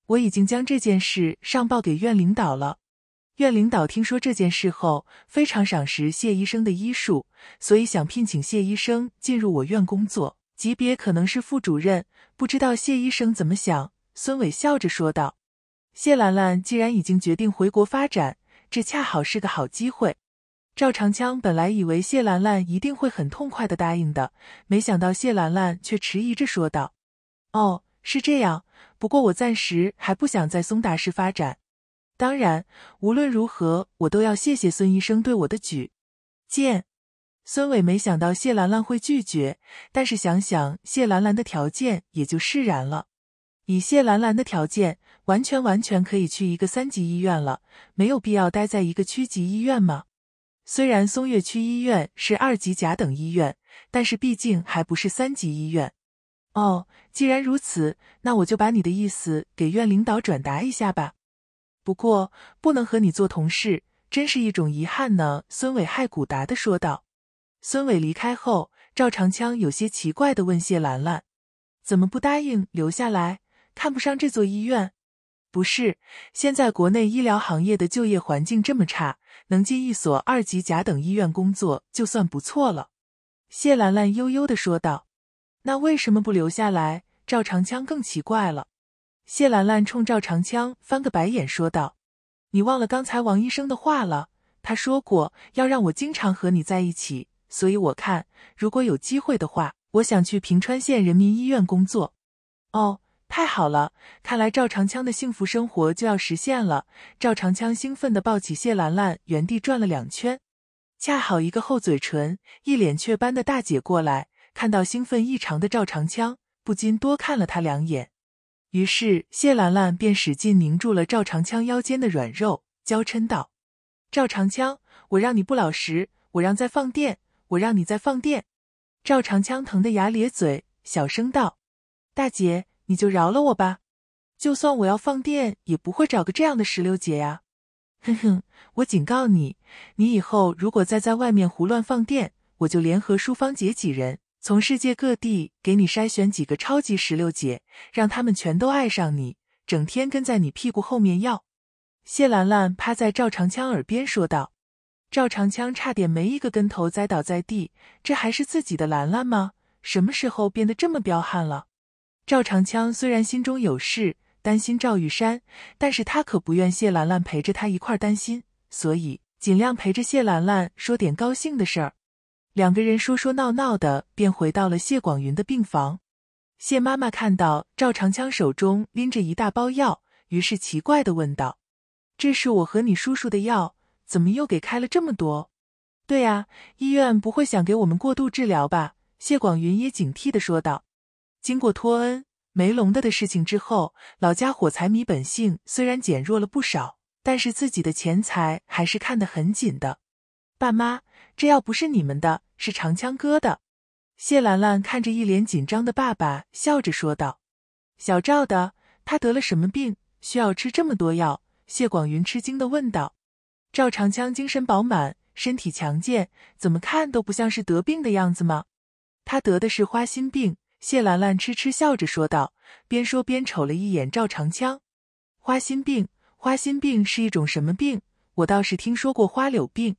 我已经将这件事上报给院领导了，院领导听说这件事后非常赏识谢医生的医术，所以想聘请谢医生进入我院工作，级别可能是副主任，不知道谢医生怎么想？孙伟笑着说道。谢兰兰既然已经决定回国发展，这恰好是个好机会。赵长枪本来以为谢兰兰一定会很痛快的答应的，没想到谢兰兰却迟疑着说道：“哦，是这样。”不过我暂时还不想在松达市发展，当然，无论如何，我都要谢谢孙医生对我的举荐。孙伟没想到谢兰兰会拒绝，但是想想谢兰兰的条件，也就释然了。以谢兰兰的条件，完全完全可以去一个三级医院了，没有必要待在一个区级医院嘛。虽然松岳区医院是二级甲等医院，但是毕竟还不是三级医院。哦，既然如此，那我就把你的意思给院领导转达一下吧。不过不能和你做同事，真是一种遗憾呢。”孙伟害古达的说道。孙伟离开后，赵长枪有些奇怪的问谢兰兰：“怎么不答应留下来？看不上这座医院？”“不是，现在国内医疗行业的就业环境这么差，能进一所二级甲等医院工作就算不错了。”谢兰兰悠悠的说道。那为什么不留下来？赵长枪更奇怪了。谢兰兰冲赵长枪翻个白眼，说道：“你忘了刚才王医生的话了？他说过要让我经常和你在一起，所以我看，如果有机会的话，我想去平川县人民医院工作。”哦，太好了！看来赵长枪的幸福生活就要实现了。赵长枪兴奋的抱起谢兰兰，原地转了两圈，恰好一个厚嘴唇、一脸雀斑的大姐过来。看到兴奋异常的赵长枪，不禁多看了他两眼。于是谢兰兰便使劲拧住了赵长枪腰间的软肉，娇嗔道：“赵长枪，我让你不老实，我让再放电，我让你再放电。”赵长枪疼得牙咧嘴，小声道：“大姐，你就饶了我吧，就算我要放电，也不会找个这样的石榴姐啊！”“哼哼，我警告你，你以后如果再在外面胡乱放电，我就联合淑芳姐几人。”从世界各地给你筛选几个超级石榴姐，让他们全都爱上你，整天跟在你屁股后面要。谢兰兰趴在赵长枪耳边说道。赵长枪差点没一个跟头栽倒在地，这还是自己的兰兰吗？什么时候变得这么彪悍了？赵长枪虽然心中有事，担心赵玉山，但是他可不愿谢兰兰陪着他一块担心，所以尽量陪着谢兰兰说点高兴的事儿。两个人说说闹闹的，便回到了谢广云的病房。谢妈妈看到赵长枪手中拎着一大包药，于是奇怪的问道：“这是我和你叔叔的药，怎么又给开了这么多？”“对呀，医院不会想给我们过度治疗吧？”谢广云也警惕的说道。经过托恩梅龙的的事情之后，老家伙财迷本性虽然减弱了不少，但是自己的钱财还是看得很紧的。爸妈，这药不是你们的。是长枪哥的，谢兰兰看着一脸紧张的爸爸，笑着说道：“小赵的，他得了什么病，需要吃这么多药？”谢广云吃惊的问道：“赵长枪精神饱满，身体强健，怎么看都不像是得病的样子吗？”“他得的是花心病。”谢兰兰痴痴笑着说道，边说边瞅了一眼赵长枪。“花心病，花心病是一种什么病？我倒是听说过花柳病。”“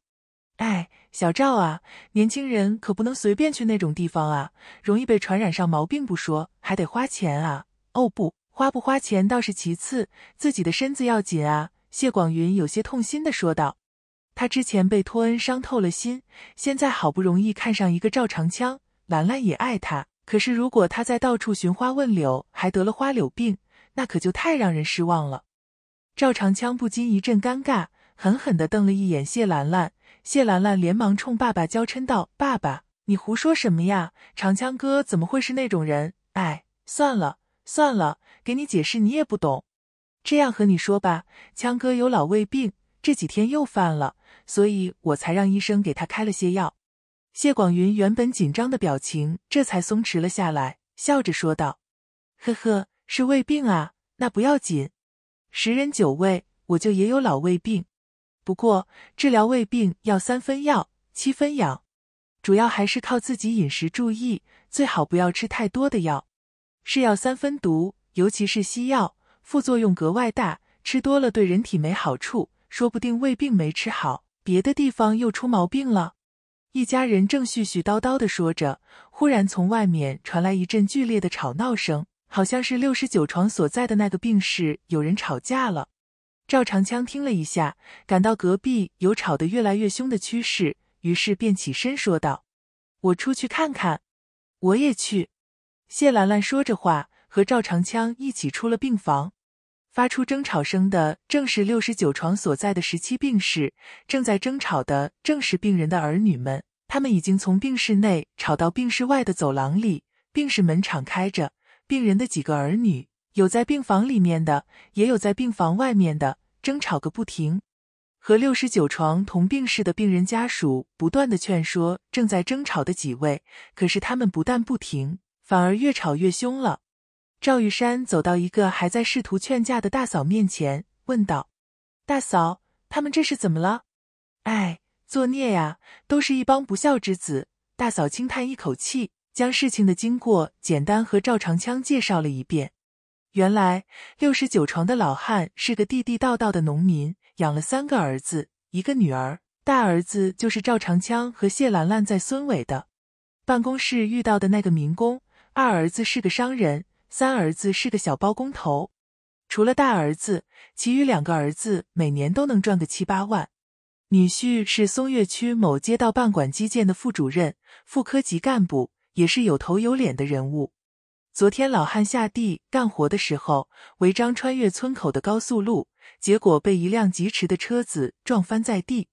哎。”小赵啊，年轻人可不能随便去那种地方啊，容易被传染上毛病不说，还得花钱啊。哦不，花不花钱倒是其次，自己的身子要紧啊。谢广云有些痛心的说道。他之前被托恩伤透了心，现在好不容易看上一个赵长枪，兰兰也爱他，可是如果他在到处寻花问柳，还得了花柳病，那可就太让人失望了。赵长枪不禁一阵尴尬，狠狠的瞪了一眼谢兰兰。谢兰兰连忙冲爸爸娇嗔道：“爸爸，你胡说什么呀？长枪哥怎么会是那种人？哎，算了算了，给你解释你也不懂。这样和你说吧，枪哥有老胃病，这几天又犯了，所以我才让医生给他开了些药。”谢广云原本紧张的表情这才松弛了下来，笑着说道：“呵呵，是胃病啊，那不要紧。十人九胃，我就也有老胃病。”不过，治疗胃病要三分药，七分养，主要还是靠自己饮食注意，最好不要吃太多的药。是药三分毒，尤其是西药，副作用格外大，吃多了对人体没好处，说不定胃病没吃好，别的地方又出毛病了。一家人正絮絮叨叨的说着，忽然从外面传来一阵剧烈的吵闹声，好像是六十九床所在的那个病室有人吵架了。赵长枪听了一下，感到隔壁有吵得越来越凶的趋势，于是便起身说道：“我出去看看。”“我也去。”谢兰兰说着话，和赵长枪一起出了病房。发出争吵声的正是六十九床所在的十七病室，正在争吵的正是病人的儿女们。他们已经从病室内吵到病室外的走廊里，病室门敞开着，病人的几个儿女。有在病房里面的，也有在病房外面的，争吵个不停。和六十九床同病室的病人家属不断的劝说正在争吵的几位，可是他们不但不停，反而越吵越凶了。赵玉山走到一个还在试图劝架的大嫂面前，问道：“大嫂，他们这是怎么了？”“哎，作孽呀，都是一帮不孝之子。”大嫂轻叹一口气，将事情的经过简单和赵长枪介绍了一遍。原来六十九床的老汉是个地地道道的农民，养了三个儿子，一个女儿。大儿子就是赵长枪和谢兰兰在孙伟的办公室遇到的那个民工。二儿子是个商人，三儿子是个小包工头。除了大儿子，其余两个儿子每年都能赚个七八万。女婿是松岳区某街道办管基建的副主任，副科级干部，也是有头有脸的人物。昨天，老汉下地干活的时候，违章穿越村口的高速路，结果被一辆疾驰的车子撞翻在地。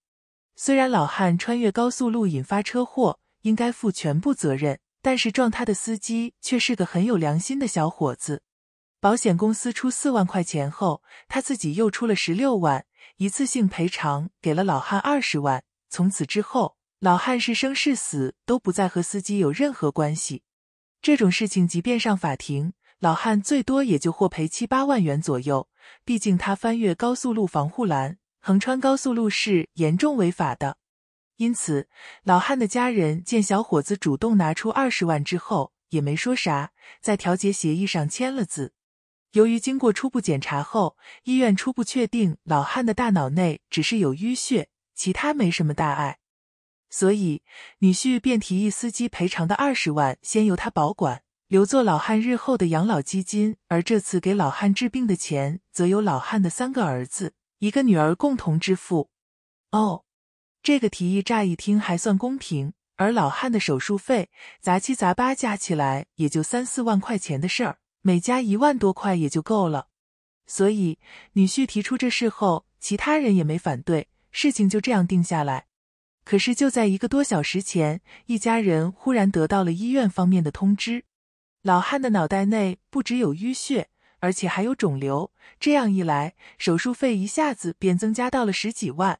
虽然老汉穿越高速路引发车祸，应该负全部责任，但是撞他的司机却是个很有良心的小伙子。保险公司出四万块钱后，他自己又出了十六万，一次性赔偿给了老汉二十万。从此之后，老汉是生是死都不再和司机有任何关系。这种事情，即便上法庭，老汉最多也就获赔七八万元左右。毕竟他翻越高速路防护栏、横穿高速路是严重违法的。因此，老汉的家人见小伙子主动拿出二十万之后，也没说啥，在调解协议上签了字。由于经过初步检查后，医院初步确定老汉的大脑内只是有淤血，其他没什么大碍。所以，女婿便提议，司机赔偿的二十万先由他保管，留作老汉日后的养老基金；而这次给老汉治病的钱，则由老汉的三个儿子、一个女儿共同支付。哦，这个提议乍一听还算公平。而老汉的手术费，杂七杂八加起来也就三四万块钱的事儿，每家一万多块也就够了。所以，女婿提出这事后，其他人也没反对，事情就这样定下来。可是就在一个多小时前，一家人忽然得到了医院方面的通知，老汉的脑袋内不只有淤血，而且还有肿瘤。这样一来，手术费一下子便增加到了十几万。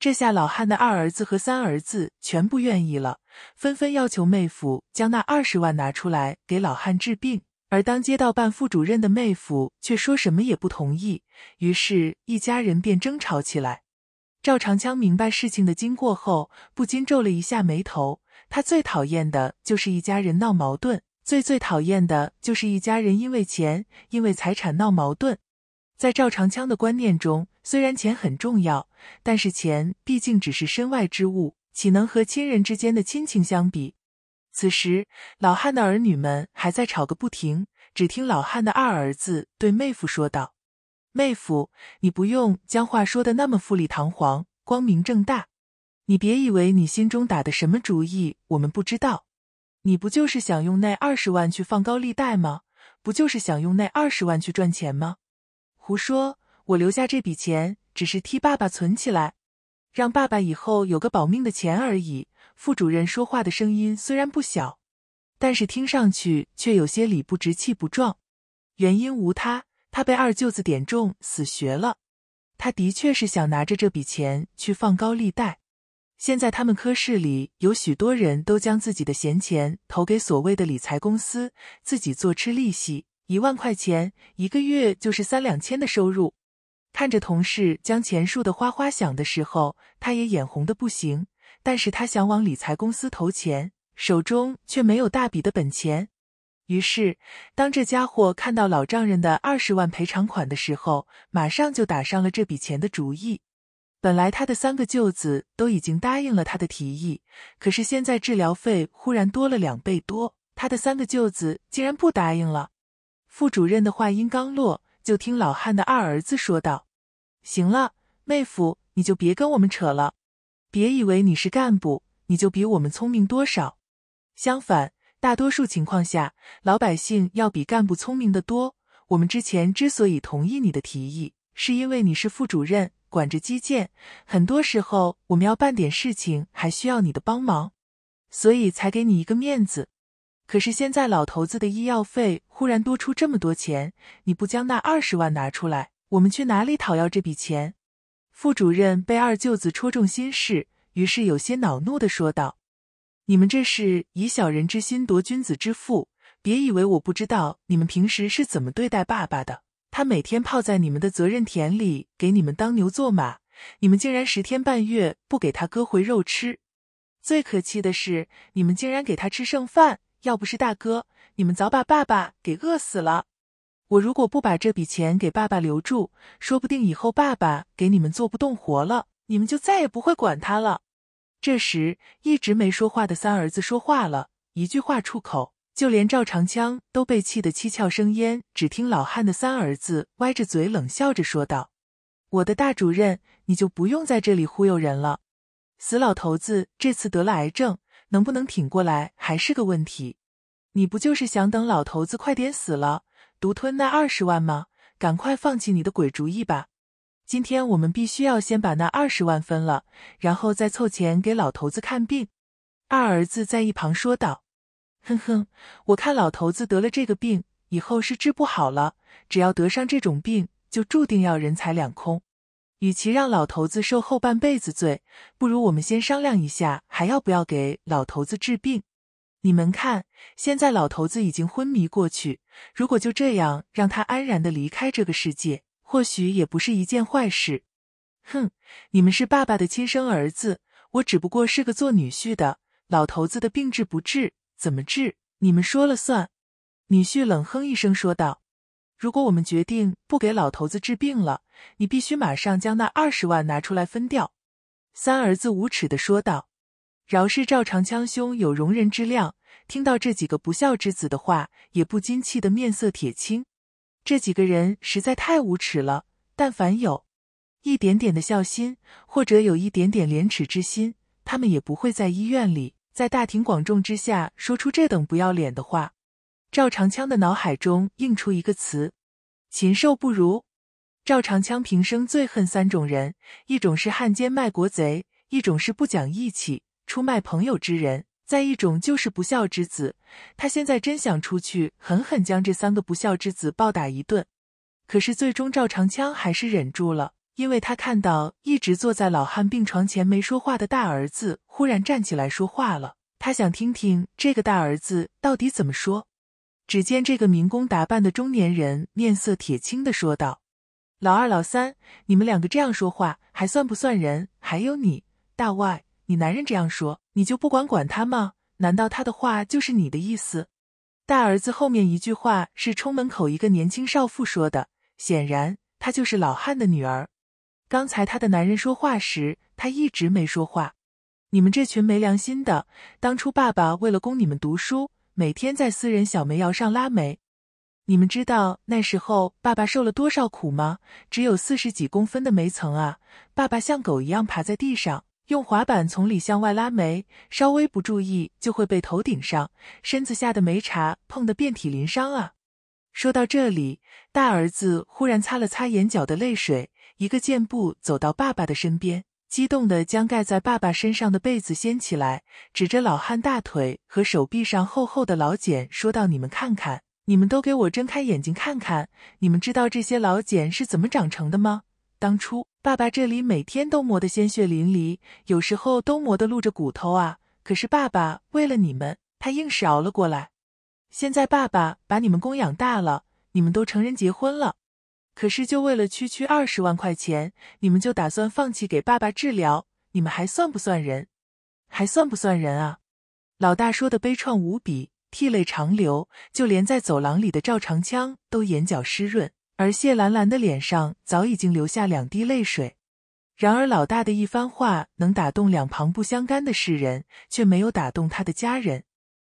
这下老汉的二儿子和三儿子全不愿意了，纷纷要求妹夫将那二十万拿出来给老汉治病。而当街道办副主任的妹夫却说什么也不同意，于是，一家人便争吵起来。赵长枪明白事情的经过后，不禁皱了一下眉头。他最讨厌的就是一家人闹矛盾，最最讨厌的就是一家人因为钱、因为财产闹矛盾。在赵长枪的观念中，虽然钱很重要，但是钱毕竟只是身外之物，岂能和亲人之间的亲情相比？此时，老汉的儿女们还在吵个不停。只听老汉的二儿子对妹夫说道。妹夫，你不用将话说的那么富丽堂皇、光明正大。你别以为你心中打的什么主意，我们不知道。你不就是想用那二十万去放高利贷吗？不就是想用那二十万去赚钱吗？胡说！我留下这笔钱，只是替爸爸存起来，让爸爸以后有个保命的钱而已。副主任说话的声音虽然不小，但是听上去却有些理不直、气不壮。原因无他。他被二舅子点中死穴了。他的确是想拿着这笔钱去放高利贷。现在他们科室里有许多人都将自己的闲钱投给所谓的理财公司，自己坐吃利息。一万块钱一个月就是三两千的收入。看着同事将钱数的哗哗响的时候，他也眼红的不行。但是他想往理财公司投钱，手中却没有大笔的本钱。于是，当这家伙看到老丈人的二十万赔偿款的时候，马上就打上了这笔钱的主意。本来他的三个舅子都已经答应了他的提议，可是现在治疗费忽然多了两倍多，他的三个舅子竟然不答应了。副主任的话音刚落，就听老汉的二儿子说道：“行了，妹夫，你就别跟我们扯了，别以为你是干部，你就比我们聪明多少。相反。”大多数情况下，老百姓要比干部聪明的多。我们之前之所以同意你的提议，是因为你是副主任，管着基建，很多时候我们要办点事情还需要你的帮忙，所以才给你一个面子。可是现在老头子的医药费忽然多出这么多钱，你不将那二十万拿出来，我们去哪里讨要这笔钱？副主任被二舅子戳中心事，于是有些恼怒的说道。你们这是以小人之心夺君子之腹。别以为我不知道你们平时是怎么对待爸爸的。他每天泡在你们的责任田里给你们当牛做马，你们竟然十天半月不给他割回肉吃。最可气的是，你们竟然给他吃剩饭。要不是大哥，你们早把爸爸给饿死了。我如果不把这笔钱给爸爸留住，说不定以后爸爸给你们做不动活了，你们就再也不会管他了。这时，一直没说话的三儿子说话了，一句话出口，就连赵长枪都被气得七窍生烟。只听老汉的三儿子歪着嘴，冷笑着说道：“我的大主任，你就不用在这里忽悠人了。死老头子这次得了癌症，能不能挺过来还是个问题。你不就是想等老头子快点死了，独吞那二十万吗？赶快放弃你的鬼主意吧！”今天我们必须要先把那二十万分了，然后再凑钱给老头子看病。二儿子在一旁说道：“哼哼，我看老头子得了这个病以后是治不好了。只要得上这种病，就注定要人财两空。与其让老头子受后半辈子罪，不如我们先商量一下，还要不要给老头子治病？你们看，现在老头子已经昏迷过去，如果就这样让他安然的离开这个世界。”或许也不是一件坏事。哼，你们是爸爸的亲生儿子，我只不过是个做女婿的。老头子的病治不治，怎么治，你们说了算。女婿冷哼一声说道：“如果我们决定不给老头子治病了，你必须马上将那二十万拿出来分掉。”三儿子无耻的说道。饶是赵长枪兄有容人之量，听到这几个不孝之子的话，也不禁气得面色铁青。这几个人实在太无耻了！但凡有一点点的孝心，或者有一点点廉耻之心，他们也不会在医院里，在大庭广众之下说出这等不要脸的话。赵长枪的脑海中映出一个词：禽兽不如。赵长枪平生最恨三种人：一种是汉奸卖国贼，一种是不讲义气、出卖朋友之人。再一种就是不孝之子，他现在真想出去狠狠将这三个不孝之子暴打一顿，可是最终赵长枪还是忍住了，因为他看到一直坐在老汉病床前没说话的大儿子忽然站起来说话了，他想听听这个大儿子到底怎么说。只见这个民工打扮的中年人面色铁青的说道：“老二、老三，你们两个这样说话还算不算人？还有你，大外。”你男人这样说，你就不管管他吗？难道他的话就是你的意思？大儿子后面一句话是冲门口一个年轻少妇说的，显然她就是老汉的女儿。刚才他的男人说话时，她一直没说话。你们这群没良心的，当初爸爸为了供你们读书，每天在私人小煤窑上拉煤。你们知道那时候爸爸受了多少苦吗？只有四十几公分的煤层啊，爸爸像狗一样爬在地上。用滑板从里向外拉煤，稍微不注意就会被头顶上、身子下的煤茬碰得遍体鳞伤啊！说到这里，大儿子忽然擦了擦眼角的泪水，一个箭步走到爸爸的身边，激动地将盖在爸爸身上的被子掀起来，指着老汉大腿和手臂上厚厚的老茧，说道：“你们看看，你们都给我睁开眼睛看看，你们知道这些老茧是怎么长成的吗？”当初爸爸这里每天都磨得鲜血淋漓，有时候都磨得露着骨头啊。可是爸爸为了你们，他硬是熬了过来。现在爸爸把你们供养大了，你们都成人结婚了。可是就为了区区二十万块钱，你们就打算放弃给爸爸治疗？你们还算不算人？还算不算人啊？老大说的悲怆无比，涕泪长流，就连在走廊里的赵长枪都眼角湿润。而谢兰兰的脸上早已经流下两滴泪水。然而，老大的一番话能打动两旁不相干的世人，却没有打动他的家人。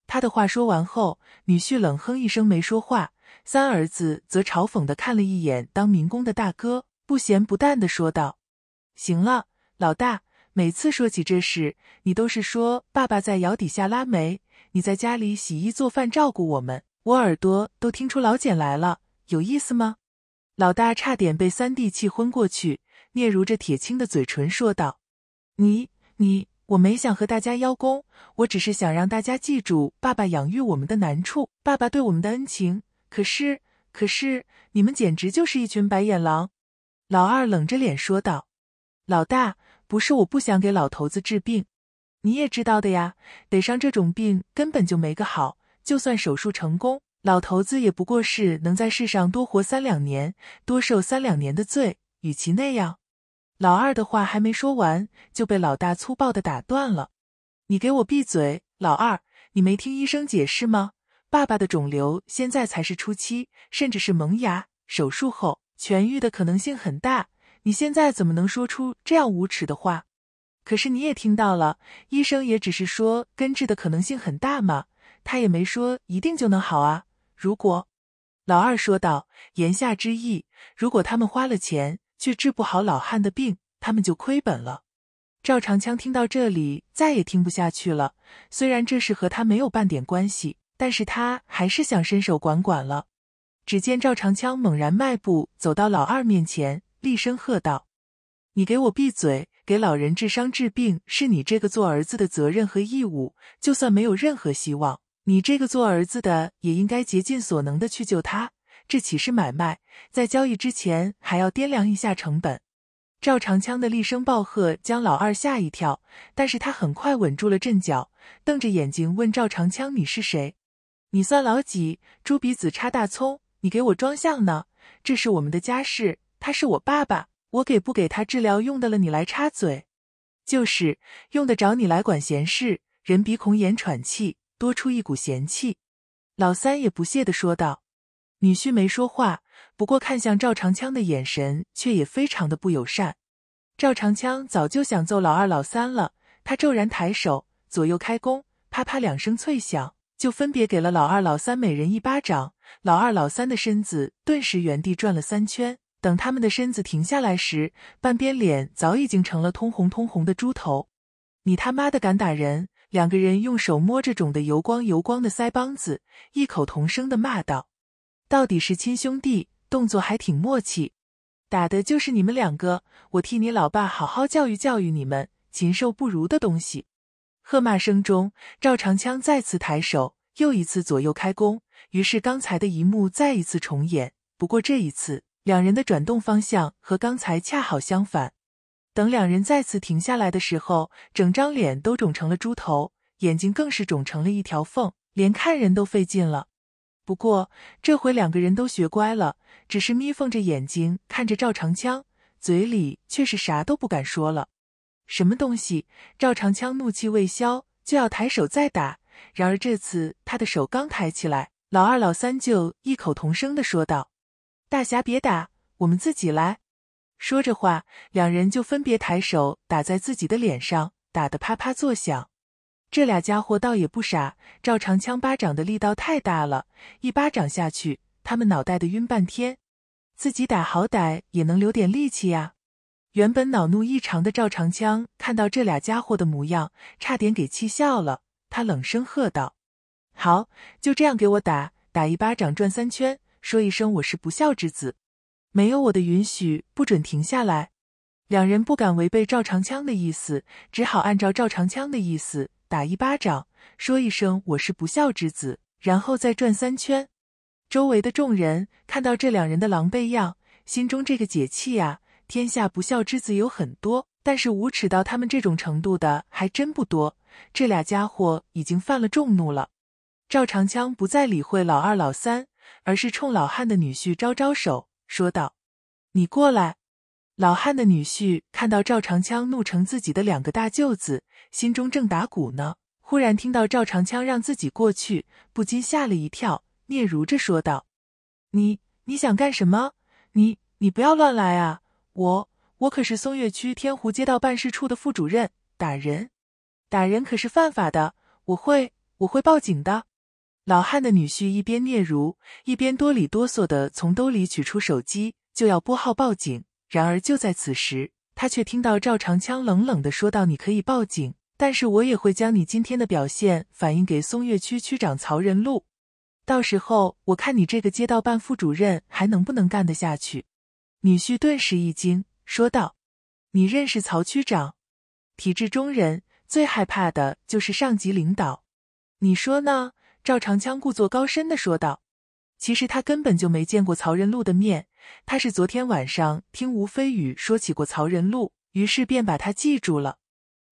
他的话说完后，女婿冷哼一声，没说话。三儿子则嘲讽的看了一眼当民工的大哥，不咸不淡的说道：“行了，老大，每次说起这事，你都是说爸爸在窑底下拉煤，你在家里洗衣做饭照顾我们，我耳朵都听出老茧来了，有意思吗？”老大差点被三弟气昏过去，嗫嚅着铁青的嘴唇说道：“你、你，我没想和大家邀功，我只是想让大家记住爸爸养育我们的难处，爸爸对我们的恩情。可是，可是你们简直就是一群白眼狼！”老二冷着脸说道：“老大，不是我不想给老头子治病，你也知道的呀，得上这种病根本就没个好，就算手术成功。”老头子也不过是能在世上多活三两年，多受三两年的罪。与其那样，老二的话还没说完，就被老大粗暴地打断了。你给我闭嘴，老二！你没听医生解释吗？爸爸的肿瘤现在才是初期，甚至是萌芽，手术后痊愈的可能性很大。你现在怎么能说出这样无耻的话？可是你也听到了，医生也只是说根治的可能性很大嘛，他也没说一定就能好啊。如果，老二说道，言下之意，如果他们花了钱却治不好老汉的病，他们就亏本了。赵长枪听到这里，再也听不下去了。虽然这事和他没有半点关系，但是他还是想伸手管管了。只见赵长枪猛然迈步走到老二面前，厉声喝道：“你给我闭嘴！给老人治伤治病是你这个做儿子的责任和义务，就算没有任何希望。”你这个做儿子的也应该竭尽所能的去救他，这岂是买卖？在交易之前还要掂量一下成本。赵长枪的厉声暴喝将老二吓一跳，但是他很快稳住了阵脚，瞪着眼睛问赵长枪：“你是谁？你算老几？猪鼻子插大葱，你给我装像呢？这是我们的家事，他是我爸爸，我给不给他治疗用得了你来插嘴？就是用得着你来管闲事？人鼻孔眼喘气。”多出一股嫌弃，老三也不屑的说道：“女婿没说话，不过看向赵长枪的眼神却也非常的不友善。”赵长枪早就想揍老二、老三了，他骤然抬手，左右开弓，啪啪两声脆响，就分别给了老二、老三每人一巴掌。老二、老三的身子顿时原地转了三圈。等他们的身子停下来时，半边脸早已经成了通红通红的猪头。“你他妈的敢打人！”两个人用手摸着肿的油光油光的腮帮子，异口同声的骂道：“到底是亲兄弟，动作还挺默契。打的就是你们两个，我替你老爸好好教育教育你们，禽兽不如的东西。”喝骂声中，赵长枪再次抬手，又一次左右开弓，于是刚才的一幕再一次重演。不过这一次，两人的转动方向和刚才恰好相反。等两人再次停下来的时候，整张脸都肿成了猪头，眼睛更是肿成了一条缝，连看人都费劲了。不过这回两个人都学乖了，只是眯缝着眼睛看着赵长枪，嘴里却是啥都不敢说了。什么东西？赵长枪怒气未消，就要抬手再打。然而这次他的手刚抬起来，老二老三就异口同声的说道：“大侠别打，我们自己来。”说着话，两人就分别抬手打在自己的脸上，打得啪啪作响。这俩家伙倒也不傻，赵长枪巴掌的力道太大了，一巴掌下去，他们脑袋得晕半天。自己打好歹也能留点力气呀。原本恼怒异常的赵长枪看到这俩家伙的模样，差点给气笑了。他冷声喝道：“好，就这样给我打，打一巴掌转三圈，说一声我是不孝之子。”没有我的允许，不准停下来。两人不敢违背赵长枪的意思，只好按照赵长枪的意思，打一巴掌，说一声“我是不孝之子”，然后再转三圈。周围的众人看到这两人的狼狈样，心中这个解气啊！天下不孝之子有很多，但是无耻到他们这种程度的还真不多。这俩家伙已经犯了众怒了。赵长枪不再理会老二、老三，而是冲老汉的女婿招招手。说道：“你过来。”老汉的女婿看到赵长枪怒成自己的两个大舅子，心中正打鼓呢，忽然听到赵长枪让自己过去，不禁吓了一跳，嗫嚅着说道：“你你想干什么？你你不要乱来啊！我我可是松岳区天湖街道办事处的副主任，打人，打人可是犯法的，我会我会报警的。”老汉的女婿一边嗫嚅，一边哆里哆嗦的从兜里取出手机，就要拨号报警。然而就在此时，他却听到赵长枪冷冷的说道：“你可以报警，但是我也会将你今天的表现反映给松岳区区长曹仁禄。到时候，我看你这个街道办副主任还能不能干得下去。”女婿顿时一惊，说道：“你认识曹区长？体制中人最害怕的就是上级领导，你说呢？”赵长枪故作高深的说道：“其实他根本就没见过曹仁禄的面，他是昨天晚上听吴飞宇说起过曹仁禄，于是便把他记住了。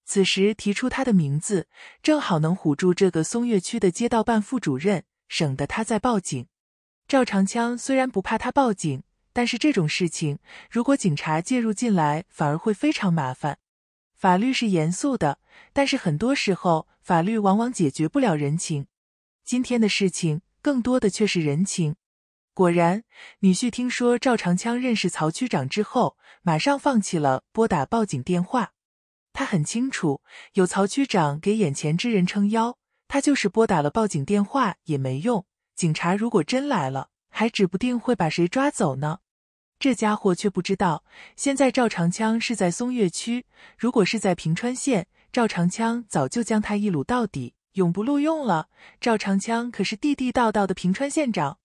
此时提出他的名字，正好能唬住这个松岳区的街道办副主任，省得他再报警。赵长枪虽然不怕他报警，但是这种事情如果警察介入进来，反而会非常麻烦。法律是严肃的，但是很多时候法律往往解决不了人情。”今天的事情，更多的却是人情。果然，女婿听说赵长枪认识曹区长之后，马上放弃了拨打报警电话。他很清楚，有曹区长给眼前之人撑腰，他就是拨打了报警电话也没用。警察如果真来了，还指不定会把谁抓走呢。这家伙却不知道，现在赵长枪是在松岳区，如果是在平川县，赵长枪早就将他一撸到底。永不录用了，赵长枪可是地地道道的平川县长。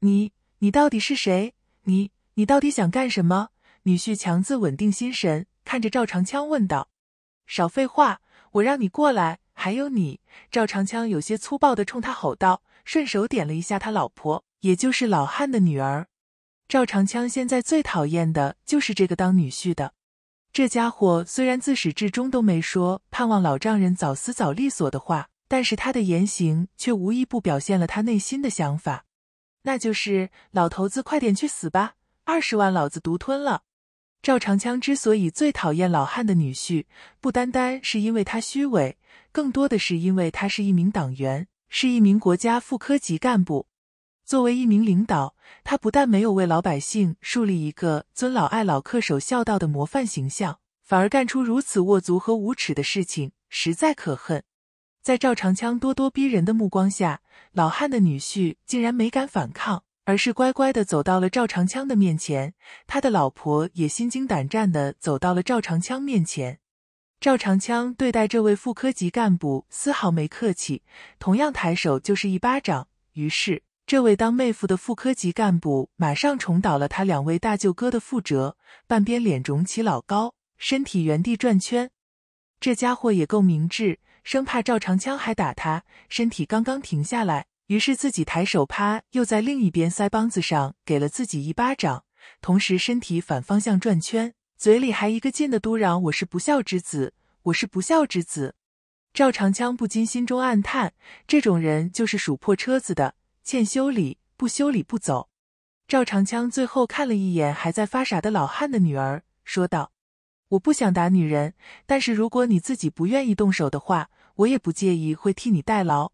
你，你到底是谁？你，你到底想干什么？女婿强自稳定心神，看着赵长枪问道：“少废话，我让你过来。”还有你，赵长枪有些粗暴的冲他吼道，顺手点了一下他老婆，也就是老汉的女儿。赵长枪现在最讨厌的就是这个当女婿的，这家伙虽然自始至终都没说盼望老丈人早死早利索的话。但是他的言行却无一不表现了他内心的想法，那就是老头子快点去死吧！二十万老子独吞了。赵长枪之所以最讨厌老汉的女婿，不单单是因为他虚伪，更多的是因为他是一名党员，是一名国家副科级干部。作为一名领导，他不但没有为老百姓树立一个尊老爱老、恪守孝道的模范形象，反而干出如此握足和无耻的事情，实在可恨。在赵长枪咄咄逼人的目光下，老汉的女婿竟然没敢反抗，而是乖乖的走到了赵长枪的面前。他的老婆也心惊胆战的走到了赵长枪面前。赵长枪对待这位副科级干部丝毫没客气，同样抬手就是一巴掌。于是，这位当妹夫的副科级干部马上重蹈了他两位大舅哥的覆辙，半边脸肿起老高，身体原地转圈。这家伙也够明智。生怕赵长枪还打他，身体刚刚停下来，于是自己抬手啪，又在另一边腮帮子上给了自己一巴掌，同时身体反方向转圈，嘴里还一个劲的嘟嚷：“我是不孝之子，我是不孝之子。”赵长枪不禁心中暗叹：这种人就是数破车子的，欠修理不修理不走。赵长枪最后看了一眼还在发傻的老汉的女儿，说道：“我不想打女人，但是如果你自己不愿意动手的话。”我也不介意，会替你代劳，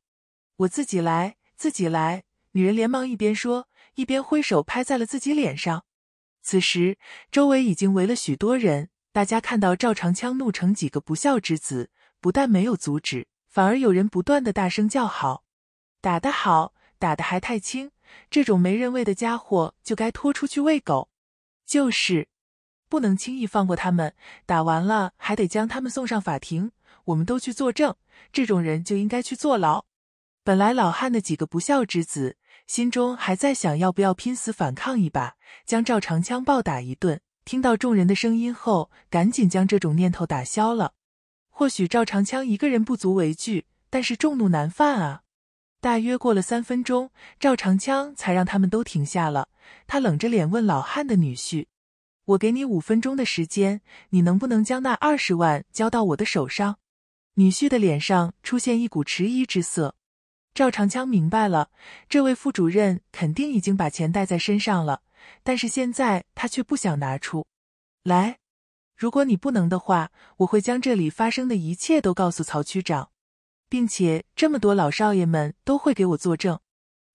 我自己来，自己来。女人连忙一边说，一边挥手拍在了自己脸上。此时，周围已经围了许多人，大家看到赵长枪怒成几个不孝之子，不但没有阻止，反而有人不断的大声叫好：“打得好，打得还太轻，这种没人喂的家伙就该拖出去喂狗。”“就是，不能轻易放过他们，打完了还得将他们送上法庭。”我们都去作证，这种人就应该去坐牢。本来老汉的几个不孝之子心中还在想，要不要拼死反抗一把，将赵长枪暴打一顿。听到众人的声音后，赶紧将这种念头打消了。或许赵长枪一个人不足为惧，但是众怒难犯啊。大约过了三分钟，赵长枪才让他们都停下了。他冷着脸问老汉的女婿：“我给你五分钟的时间，你能不能将那二十万交到我的手上？”女婿的脸上出现一股迟疑之色，赵长枪明白了，这位副主任肯定已经把钱带在身上了，但是现在他却不想拿出来。如果你不能的话，我会将这里发生的一切都告诉曹区长，并且这么多老少爷们都会给我作证。”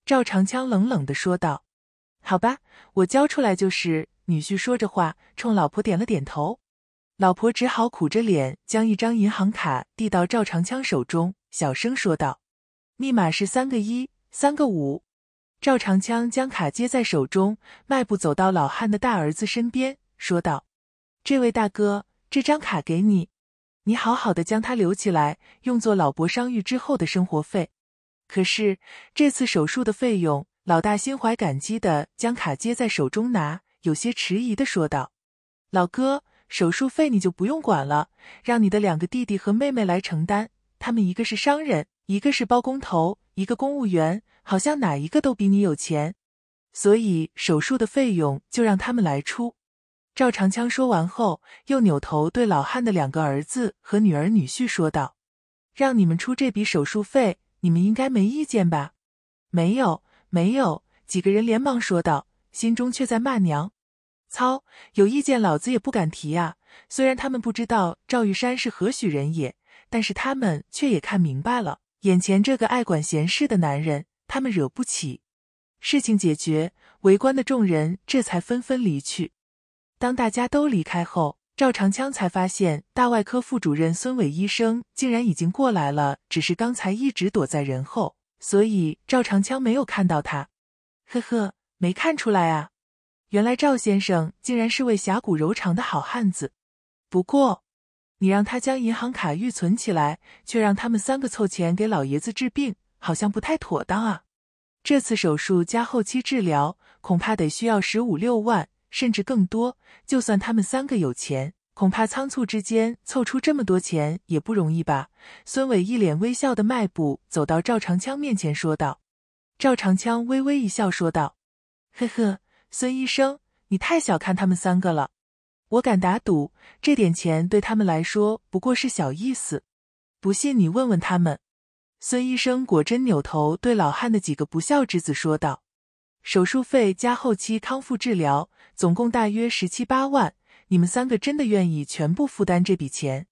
赵长枪冷冷地说道。“好吧，我交出来就是。”女婿说着话，冲老婆点了点头。老婆只好苦着脸，将一张银行卡递到赵长枪手中，小声说道：“密码是三个一，三个五。”赵长枪将卡接在手中，迈步走到老汉的大儿子身边，说道：“这位大哥，这张卡给你，你好好的将它留起来，用作老伯伤愈之后的生活费。可是这次手术的费用……”老大心怀感激的将卡接在手中拿，有些迟疑的说道：“老哥。”手术费你就不用管了，让你的两个弟弟和妹妹来承担。他们一个是商人，一个是包工头，一个公务员，好像哪一个都比你有钱，所以手术的费用就让他们来出。赵长枪说完后，又扭头对老汉的两个儿子和女儿女婿说道：“让你们出这笔手术费，你们应该没意见吧？”“没有，没有。”几个人连忙说道，心中却在骂娘。操，有意见老子也不敢提啊！虽然他们不知道赵玉山是何许人也，但是他们却也看明白了，眼前这个爱管闲事的男人，他们惹不起。事情解决，围观的众人这才纷纷离去。当大家都离开后，赵长枪才发现大外科副主任孙伟医生竟然已经过来了，只是刚才一直躲在人后，所以赵长枪没有看到他。呵呵，没看出来啊。原来赵先生竟然是位侠骨柔肠的好汉子，不过，你让他将银行卡预存起来，却让他们三个凑钱给老爷子治病，好像不太妥当啊。这次手术加后期治疗，恐怕得需要十五六万，甚至更多。就算他们三个有钱，恐怕仓促之间凑出这么多钱也不容易吧？孙伟一脸微笑的迈步走到赵长枪面前说道。赵长枪微微一笑说道：“呵呵。”孙医生，你太小看他们三个了。我敢打赌，这点钱对他们来说不过是小意思。不信你问问他们。孙医生果真扭头对老汉的几个不孝之子说道：“手术费加后期康复治疗，总共大约十七八万。你们三个真的愿意全部负担这笔钱？”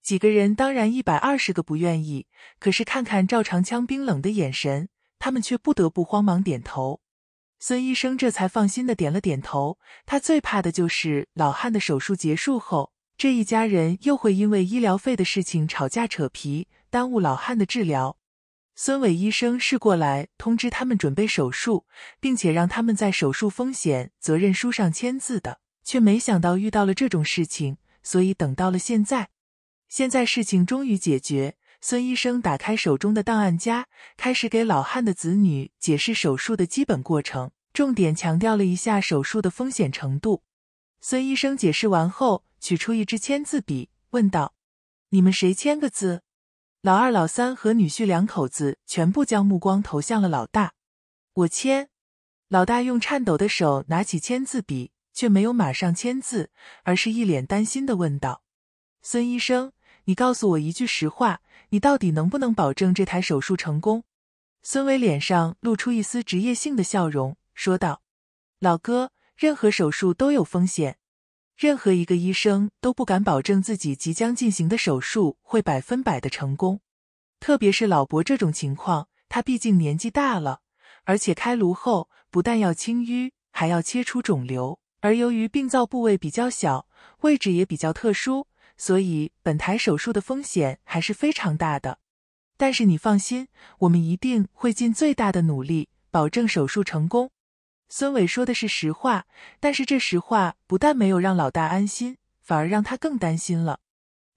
几个人当然一百二十个不愿意，可是看看赵长枪冰冷的眼神，他们却不得不慌忙点头。孙医生这才放心的点了点头。他最怕的就是老汉的手术结束后，这一家人又会因为医疗费的事情吵架扯皮，耽误老汉的治疗。孙伟医生是过来通知他们准备手术，并且让他们在手术风险责任书上签字的，却没想到遇到了这种事情，所以等到了现在，现在事情终于解决。孙医生打开手中的档案夹，开始给老汉的子女解释手术的基本过程，重点强调了一下手术的风险程度。孙医生解释完后，取出一支签字笔，问道：“你们谁签个字？”老二、老三和女婿两口子全部将目光投向了老大。“我签。”老大用颤抖的手拿起签字笔，却没有马上签字，而是一脸担心的问道：“孙医生，你告诉我一句实话。”你到底能不能保证这台手术成功？孙伟脸上露出一丝职业性的笑容，说道：“老哥，任何手术都有风险，任何一个医生都不敢保证自己即将进行的手术会百分百的成功。特别是老伯这种情况，他毕竟年纪大了，而且开颅后不但要清淤，还要切除肿瘤，而由于病灶部位比较小，位置也比较特殊。”所以，本台手术的风险还是非常大的。但是你放心，我们一定会尽最大的努力，保证手术成功。孙伟说的是实话，但是这实话不但没有让老大安心，反而让他更担心了。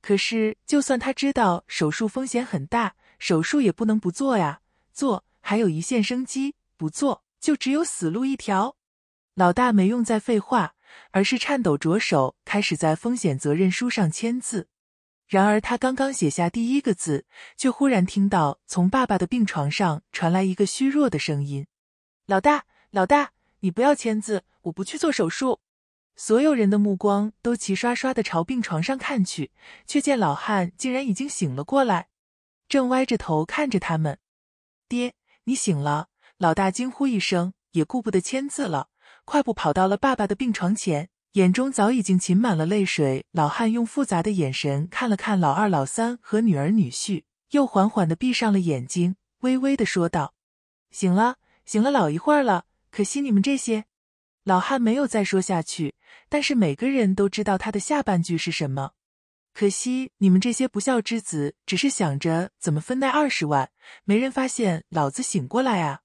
可是，就算他知道手术风险很大，手术也不能不做呀。做，还有一线生机；不做，就只有死路一条。老大没用，再废话。而是颤抖着手开始在风险责任书上签字，然而他刚刚写下第一个字，却忽然听到从爸爸的病床上传来一个虚弱的声音：“老大，老大，你不要签字，我不去做手术。”所有人的目光都齐刷刷的朝病床上看去，却见老汉竟然已经醒了过来，正歪着头看着他们。“爹，你醒了！”老大惊呼一声，也顾不得签字了。快步跑到了爸爸的病床前，眼中早已经噙满了泪水。老汉用复杂的眼神看了看老二、老三和女儿、女婿，又缓缓的闭上了眼睛，微微的说道：“醒了，醒了，老一会儿了。可惜你们这些……”老汉没有再说下去，但是每个人都知道他的下半句是什么。可惜你们这些不孝之子，只是想着怎么分那二十万，没人发现老子醒过来啊，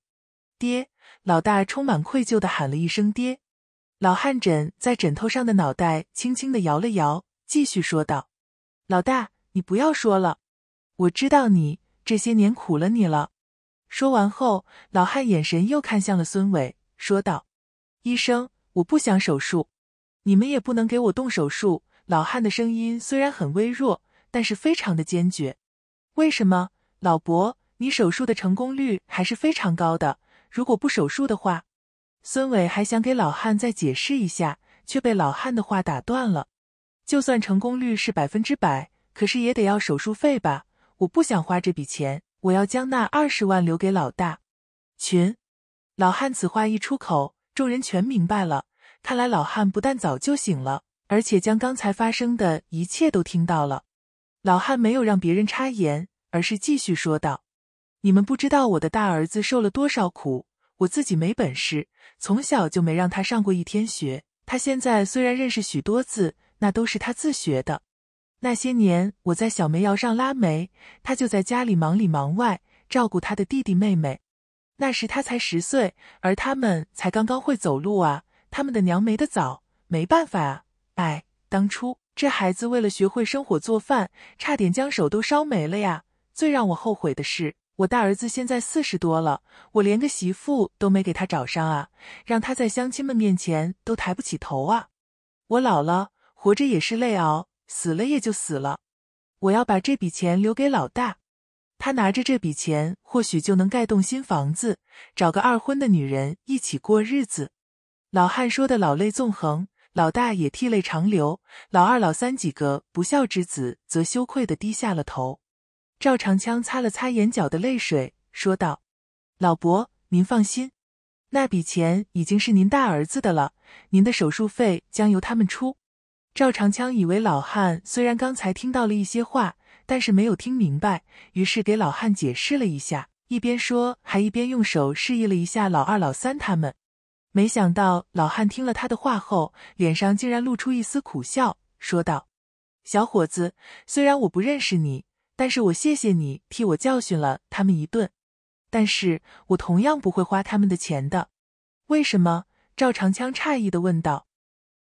爹。老大充满愧疚的喊了一声“爹”，老汉枕在枕头上的脑袋轻轻的摇了摇，继续说道：“老大，你不要说了，我知道你这些年苦了你了。”说完后，老汉眼神又看向了孙伟，说道：“医生，我不想手术，你们也不能给我动手术。”老汉的声音虽然很微弱，但是非常的坚决。为什么？老伯，你手术的成功率还是非常高的。如果不手术的话，孙伟还想给老汉再解释一下，却被老汉的话打断了。就算成功率是百分之百，可是也得要手术费吧？我不想花这笔钱，我要将那二十万留给老大。群，老汉此话一出口，众人全明白了。看来老汉不但早就醒了，而且将刚才发生的一切都听到了。老汉没有让别人插言，而是继续说道。你们不知道我的大儿子受了多少苦，我自己没本事，从小就没让他上过一天学。他现在虽然认识许多字，那都是他自学的。那些年我在小煤窑上拉煤，他就在家里忙里忙外，照顾他的弟弟妹妹。那时他才十岁，而他们才刚刚会走路啊。他们的娘没得早，没办法啊。哎，当初这孩子为了学会生火做饭，差点将手都烧没了呀。最让我后悔的是。我大儿子现在四十多了，我连个媳妇都没给他找上啊，让他在乡亲们面前都抬不起头啊！我老了，活着也是累熬，死了也就死了。我要把这笔钱留给老大，他拿着这笔钱，或许就能盖栋新房子，找个二婚的女人一起过日子。老汉说的老泪纵横，老大也涕泪长流，老二、老三几个不孝之子则羞愧的低下了头。赵长枪擦了擦眼角的泪水，说道：“老伯，您放心，那笔钱已经是您大儿子的了，您的手术费将由他们出。”赵长枪以为老汉虽然刚才听到了一些话，但是没有听明白，于是给老汉解释了一下，一边说还一边用手示意了一下老二、老三他们。没想到老汉听了他的话后，脸上竟然露出一丝苦笑，说道：“小伙子，虽然我不认识你。”但是我谢谢你替我教训了他们一顿，但是我同样不会花他们的钱的。为什么？赵长枪诧异的问道。